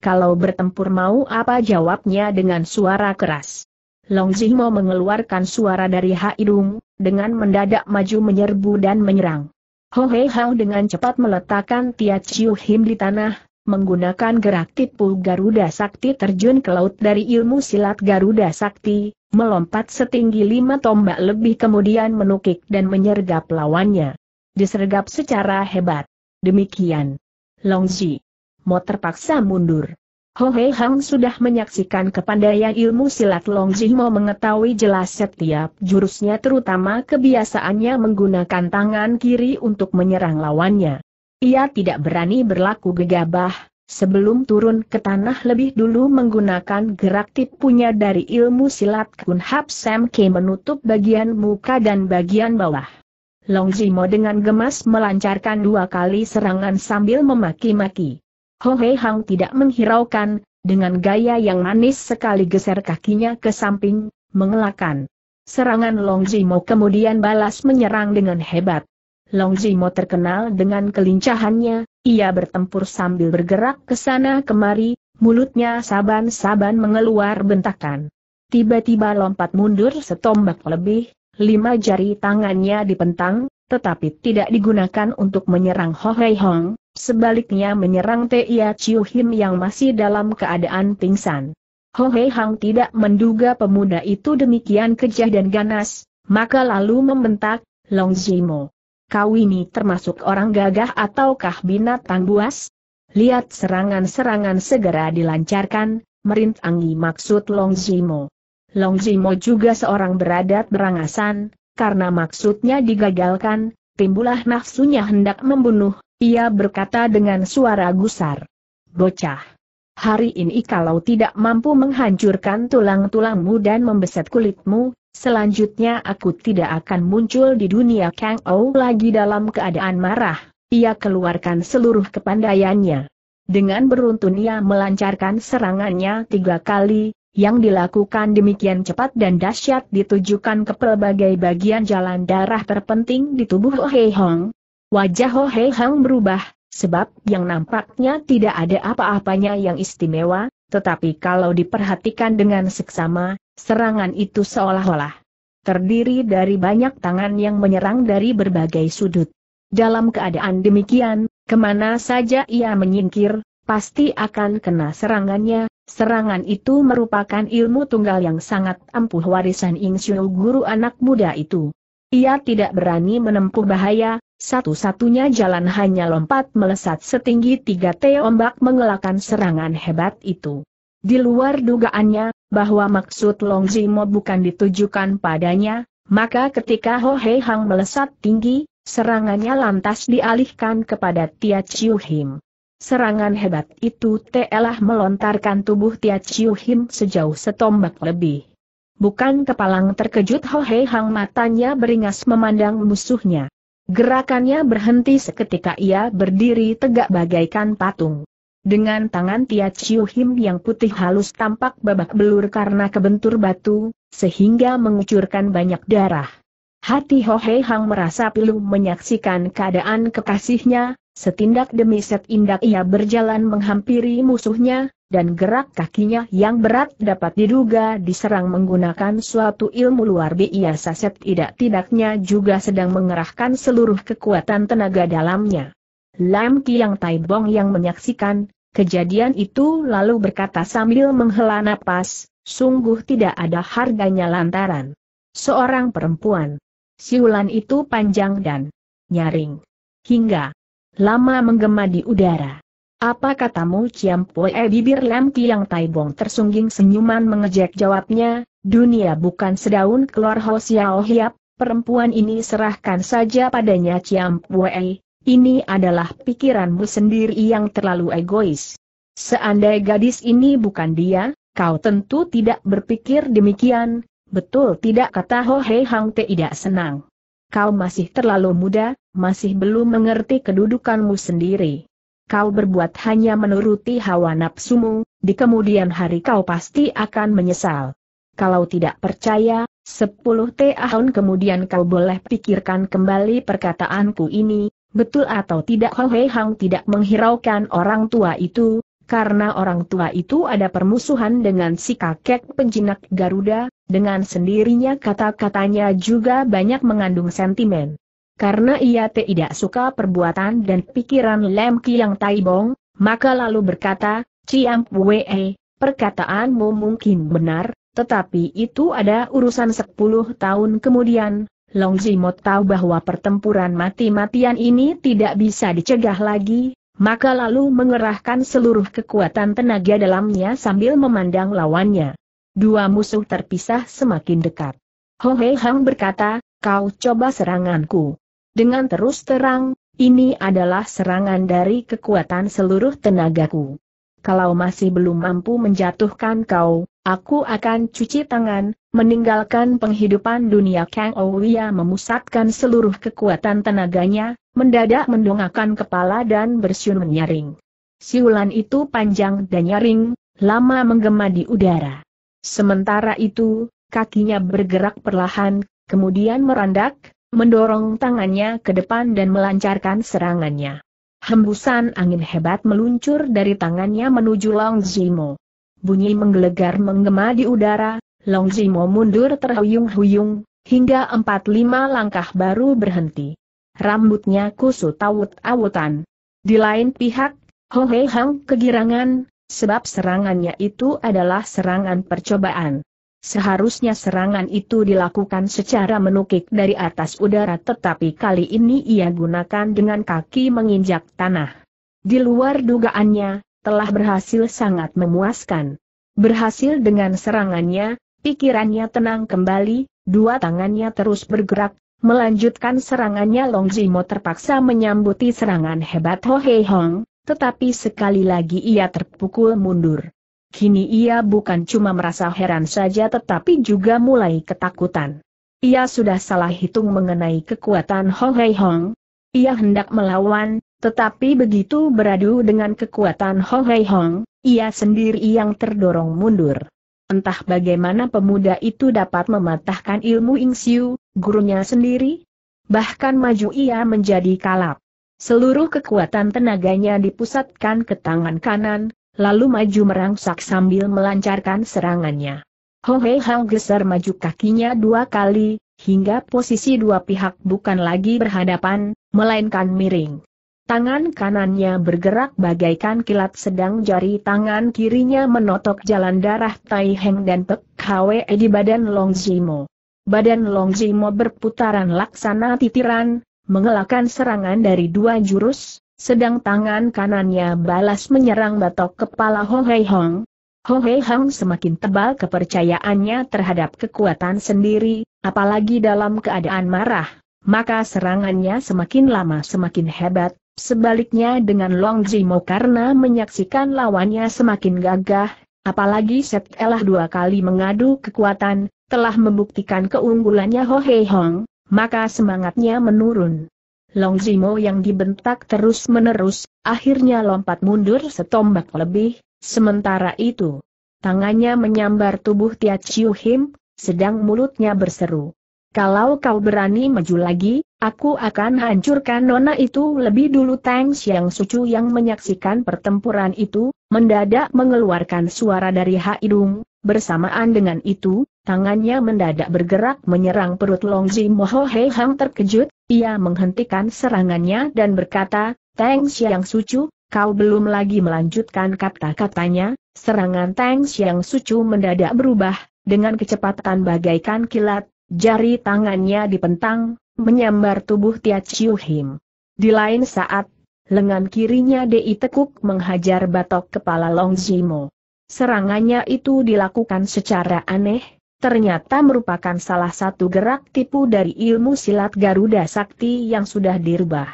Kalau bertempur mau apa jawabnya dengan suara keras. Long Zimo mengeluarkan suara dari hidung, dengan mendadak maju menyerbu dan menyerang. Ho Hei Hao dengan cepat meletakkan Tia Chiu Him di tanah, menggunakan gerak tipu Garuda Sakti terjun ke laut dari ilmu silat Garuda Sakti, melompat setinggi lima tombak lebih kemudian menukik dan menyergap lawannya. Disergap secara hebat. Demikian. Longji. Mo terpaksa mundur. Ho Hei Hang sudah menyaksikan kepandaian ilmu silat Long Jimo mengetahui jelas setiap jurusnya terutama kebiasaannya menggunakan tangan kiri untuk menyerang lawannya. Ia tidak berani berlaku gegabah, sebelum turun ke tanah lebih dulu menggunakan gerak tipunya dari ilmu silat Kun Hap Sam Ke menutup bagian muka dan bagian bawah. Long Jimo dengan gemas melancarkan dua kali serangan sambil memaki-maki. Ho Hei Hang tidak menghiraukan, dengan gaya yang manis sekali geser kakinya ke samping, mengelakkan. Serangan Long Zimo kemudian balas menyerang dengan hebat. Long Zimo terkenal dengan kelincahannya, ia bertempur sambil bergerak ke sana kemari, mulutnya saban-saban mengeluar bentakan. Tiba-tiba lompat mundur setombak lebih, lima jari tangannya dipentang, tetapi tidak digunakan untuk menyerang Ho Hei Hong, sebaliknya menyerang Tia Chiu Him yang masih dalam keadaan pingsan. Ho Hei Hang tidak menduga pemuda itu demikian kejah dan ganas, maka lalu membentak, Long Zimo. Kau ini termasuk orang gagah ataukah binatang buas? Lihat serangan-serangan segera dilancarkan, merintangi maksud Long Zimo. Long Zimo juga seorang beradat berangasan, karena maksudnya digagalkan, timbulah nafsunya hendak membunuh, ia berkata dengan suara gusar. Bocah. Hari ini kalau tidak mampu menghancurkan tulang-tulangmu dan membeset kulitmu, selanjutnya aku tidak akan muncul di dunia Kang Ou lagi dalam keadaan marah. Ia keluarkan seluruh kepandaiannya. Dengan beruntun ia melancarkan serangannya tiga kali, yang dilakukan demikian cepat dan dahsyat ditujukan ke pelbagai bagian jalan darah terpenting di tubuh Ohe Hong, Wajah Ho Hei Hang berubah, sebab yang nampaknya tidak ada apa-apanya yang istimewa, tetapi kalau diperhatikan dengan seksama, serangan itu seolah-olah terdiri dari banyak tangan yang menyerang dari berbagai sudut. Dalam keadaan demikian, kemana saja ia menyingkir, pasti akan kena serangannya, serangan itu merupakan ilmu tunggal yang sangat ampuh warisan Ing Xiu guru anak muda itu. Ia tidak berani menempuh bahaya, satu-satunya jalan hanya lompat melesat setinggi tiga T ombak mengelakkan serangan hebat itu. Di luar dugaannya, bahwa maksud Long Zimo bukan ditujukan padanya, maka ketika Ho Hei Hang melesat tinggi, serangannya lantas dialihkan kepada Tia Chiu Him. Serangan hebat itu telah melontarkan tubuh Tia Chiu Him sejauh setombak lebih. Bukan kepalang terkejut Ho Hei Hang matanya beringas memandang musuhnya. Gerakannya berhenti seketika ia berdiri tegak bagaikan patung. Dengan tangan Tia Chiu Him yang putih halus tampak babak belur karena kebentur batu, sehingga mengucurkan banyak darah. Hati Ho Hei Hang merasa pilu menyaksikan keadaan kekasihnya, setindak demi setindak ia berjalan menghampiri musuhnya, dan gerak kakinya yang berat dapat diduga diserang menggunakan suatu ilmu luar biasa setidak-tidaknya juga sedang mengerahkan seluruh kekuatan tenaga dalamnya. Lam Kiang Bong yang menyaksikan kejadian itu lalu berkata sambil menghela napas, sungguh tidak ada harganya lantaran. Seorang perempuan. Siulan itu panjang dan nyaring. Hingga lama menggema di udara. Apa katamu Ciam Pue eh, bibir Lam Kiang Taibong tersungging senyuman mengejek jawabnya, dunia bukan sedaun keluar Ho Xiao Hiap, perempuan ini serahkan saja padanya Ciam Pue, eh, ini adalah pikiranmu sendiri yang terlalu egois. Seandai gadis ini bukan dia, kau tentu tidak berpikir demikian, betul tidak kata Ho Hei Hang Te tidak senang. Kau masih terlalu muda, masih belum mengerti kedudukanmu sendiri kau berbuat hanya menuruti hawa nafsumu, di kemudian hari kau pasti akan menyesal. Kalau tidak percaya, sepuluh tahun kemudian kau boleh pikirkan kembali perkataanku ini, betul atau tidak Hei Hang tidak menghiraukan orang tua itu, karena orang tua itu ada permusuhan dengan si kakek penjinak Garuda, dengan sendirinya kata-katanya juga banyak mengandung sentimen. Karena ia tidak suka perbuatan dan pikiran Lem Kiang Bong, maka lalu berkata, Ciam Wei, perkataanmu mungkin benar, tetapi itu ada urusan sepuluh tahun kemudian. Long Zimo tahu bahwa pertempuran mati-matian ini tidak bisa dicegah lagi, maka lalu mengerahkan seluruh kekuatan tenaga dalamnya sambil memandang lawannya. Dua musuh terpisah semakin dekat. Ho Hei Hang berkata, kau coba seranganku. Dengan terus terang, ini adalah serangan dari kekuatan seluruh tenagaku. Kalau masih belum mampu menjatuhkan kau, aku akan cuci tangan, meninggalkan penghidupan dunia Kang Ouya memusatkan seluruh kekuatan tenaganya, mendadak mendongakkan kepala dan bersiul menyaring. Siulan itu panjang dan nyaring, lama menggema di udara. Sementara itu, kakinya bergerak perlahan, kemudian merandak, mendorong tangannya ke depan dan melancarkan serangannya. Hembusan angin hebat meluncur dari tangannya menuju Long Zimo. Bunyi menggelegar menggema di udara, Long Zimo mundur terhuyung-huyung, hingga empat lima langkah baru berhenti. Rambutnya kusut awut-awutan. Di lain pihak, Ho Hei Hang kegirangan, sebab serangannya itu adalah serangan percobaan. Seharusnya serangan itu dilakukan secara menukik dari atas udara tetapi kali ini ia gunakan dengan kaki menginjak tanah. Di luar dugaannya, telah berhasil sangat memuaskan. Berhasil dengan serangannya, pikirannya tenang kembali, dua tangannya terus bergerak, melanjutkan serangannya Long Zimo terpaksa menyambuti serangan hebat Ho Hei Hong, tetapi sekali lagi ia terpukul mundur. Kini ia bukan cuma merasa heran saja tetapi juga mulai ketakutan. Ia sudah salah hitung mengenai kekuatan Ho Hei Hong. Ia hendak melawan, tetapi begitu beradu dengan kekuatan Ho Hei Hong, ia sendiri yang terdorong mundur. Entah bagaimana pemuda itu dapat mematahkan ilmu Siu, gurunya sendiri. Bahkan maju ia menjadi kalap. Seluruh kekuatan tenaganya dipusatkan ke tangan kanan, lalu maju merangsak sambil melancarkan serangannya. Hohe Hang geser maju kakinya dua kali, hingga posisi dua pihak bukan lagi berhadapan, melainkan miring. Tangan kanannya bergerak bagaikan kilat sedang jari tangan kirinya menotok jalan darah Tai Heng dan Pek Hwe di badan Long Zimo. Badan Long Zimo berputaran laksana titiran, mengelakkan serangan dari dua jurus, sedang tangan kanannya balas menyerang batok kepala Ho Hei Hong. Ho Hei Hong semakin tebal kepercayaannya terhadap kekuatan sendiri, apalagi dalam keadaan marah, maka serangannya semakin lama semakin hebat, Sebaliknya dengan Long Zimo karena menyaksikan lawannya semakin gagah, apalagi setelah dua kali mengadu kekuatan, telah membuktikan keunggulannya Ho Hei Hong, maka semangatnya menurun. Long Zimo yang dibentak terus-menerus, akhirnya lompat mundur setombak lebih, sementara itu, tangannya menyambar tubuh Tia Chiu Him, sedang mulutnya berseru. Kalau kau berani maju lagi, aku akan hancurkan nona itu lebih dulu Tang Xiang Sucu yang menyaksikan pertempuran itu, mendadak mengeluarkan suara dari hidung, bersamaan dengan itu, Tangannya mendadak bergerak menyerang perut Longzi Moho Hei Hang terkejut, ia menghentikan serangannya dan berkata, Teng Xiang Sucu, kau belum lagi melanjutkan kata-katanya, serangan Teng Xiang Sucu mendadak berubah, dengan kecepatan bagaikan kilat, jari tangannya dipentang, menyambar tubuh Tia Chiu Him. Di lain saat, lengan kirinya Dei Tekuk menghajar batok kepala Long Zimo. Serangannya itu dilakukan secara aneh, ternyata merupakan salah satu gerak tipu dari ilmu silat Garuda Sakti yang sudah dirubah.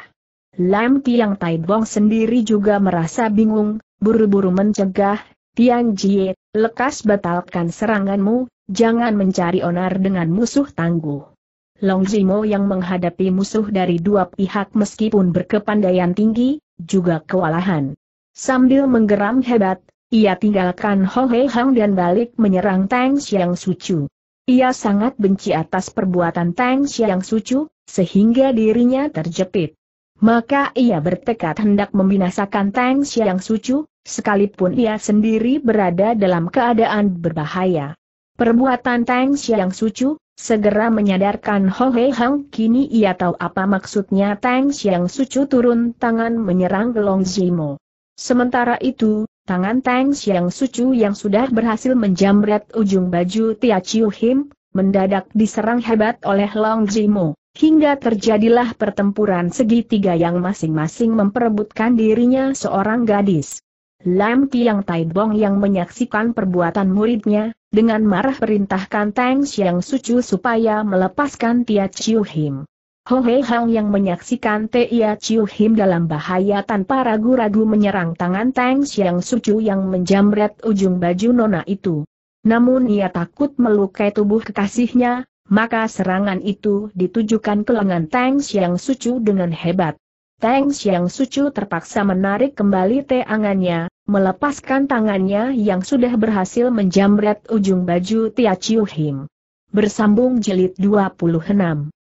Lam Tiang Bong sendiri juga merasa bingung, buru-buru mencegah, Tian Jie, lekas batalkan seranganmu, jangan mencari onar dengan musuh tangguh. Long Zimo yang menghadapi musuh dari dua pihak meskipun berkepandaian tinggi, juga kewalahan. Sambil menggeram hebat, ia tinggalkan Ho He Hang dan balik menyerang Tang Xiang Sucu. Ia sangat benci atas perbuatan Tang Xiang Sucu, sehingga dirinya terjepit. Maka ia bertekad hendak membinasakan Tang Xiang Sucu, sekalipun ia sendiri berada dalam keadaan berbahaya. Perbuatan Tang Xiang Sucu, segera menyadarkan Ho He Hang kini ia tahu apa maksudnya Tang Xiang Sucu turun tangan menyerang Long Zimo. Sementara itu, Tangan Tang Xiang Sucu yang sudah berhasil menjamret ujung baju Tia Chiu Him, mendadak diserang hebat oleh Long Zimo, hingga terjadilah pertempuran segitiga yang masing-masing memperebutkan dirinya seorang gadis. Lam Tiang Tai Bong yang menyaksikan perbuatan muridnya, dengan marah perintahkan Tang Xiang Sucu supaya melepaskan Tia Chiu Him. Ho Hei Hang yang menyaksikan Tia Chiu Him dalam bahaya tanpa ragu-ragu menyerang tangan Tang Xiang Sucu yang menjamret ujung baju nona itu. Namun ia takut melukai tubuh kekasihnya, maka serangan itu ditujukan ke lengan Tang Xiang Sucu dengan hebat. Tang Xiang Sucu terpaksa menarik kembali teangannya, melepaskan tangannya yang sudah berhasil menjamret ujung baju Tia Chiu Him. Bersambung jilid 26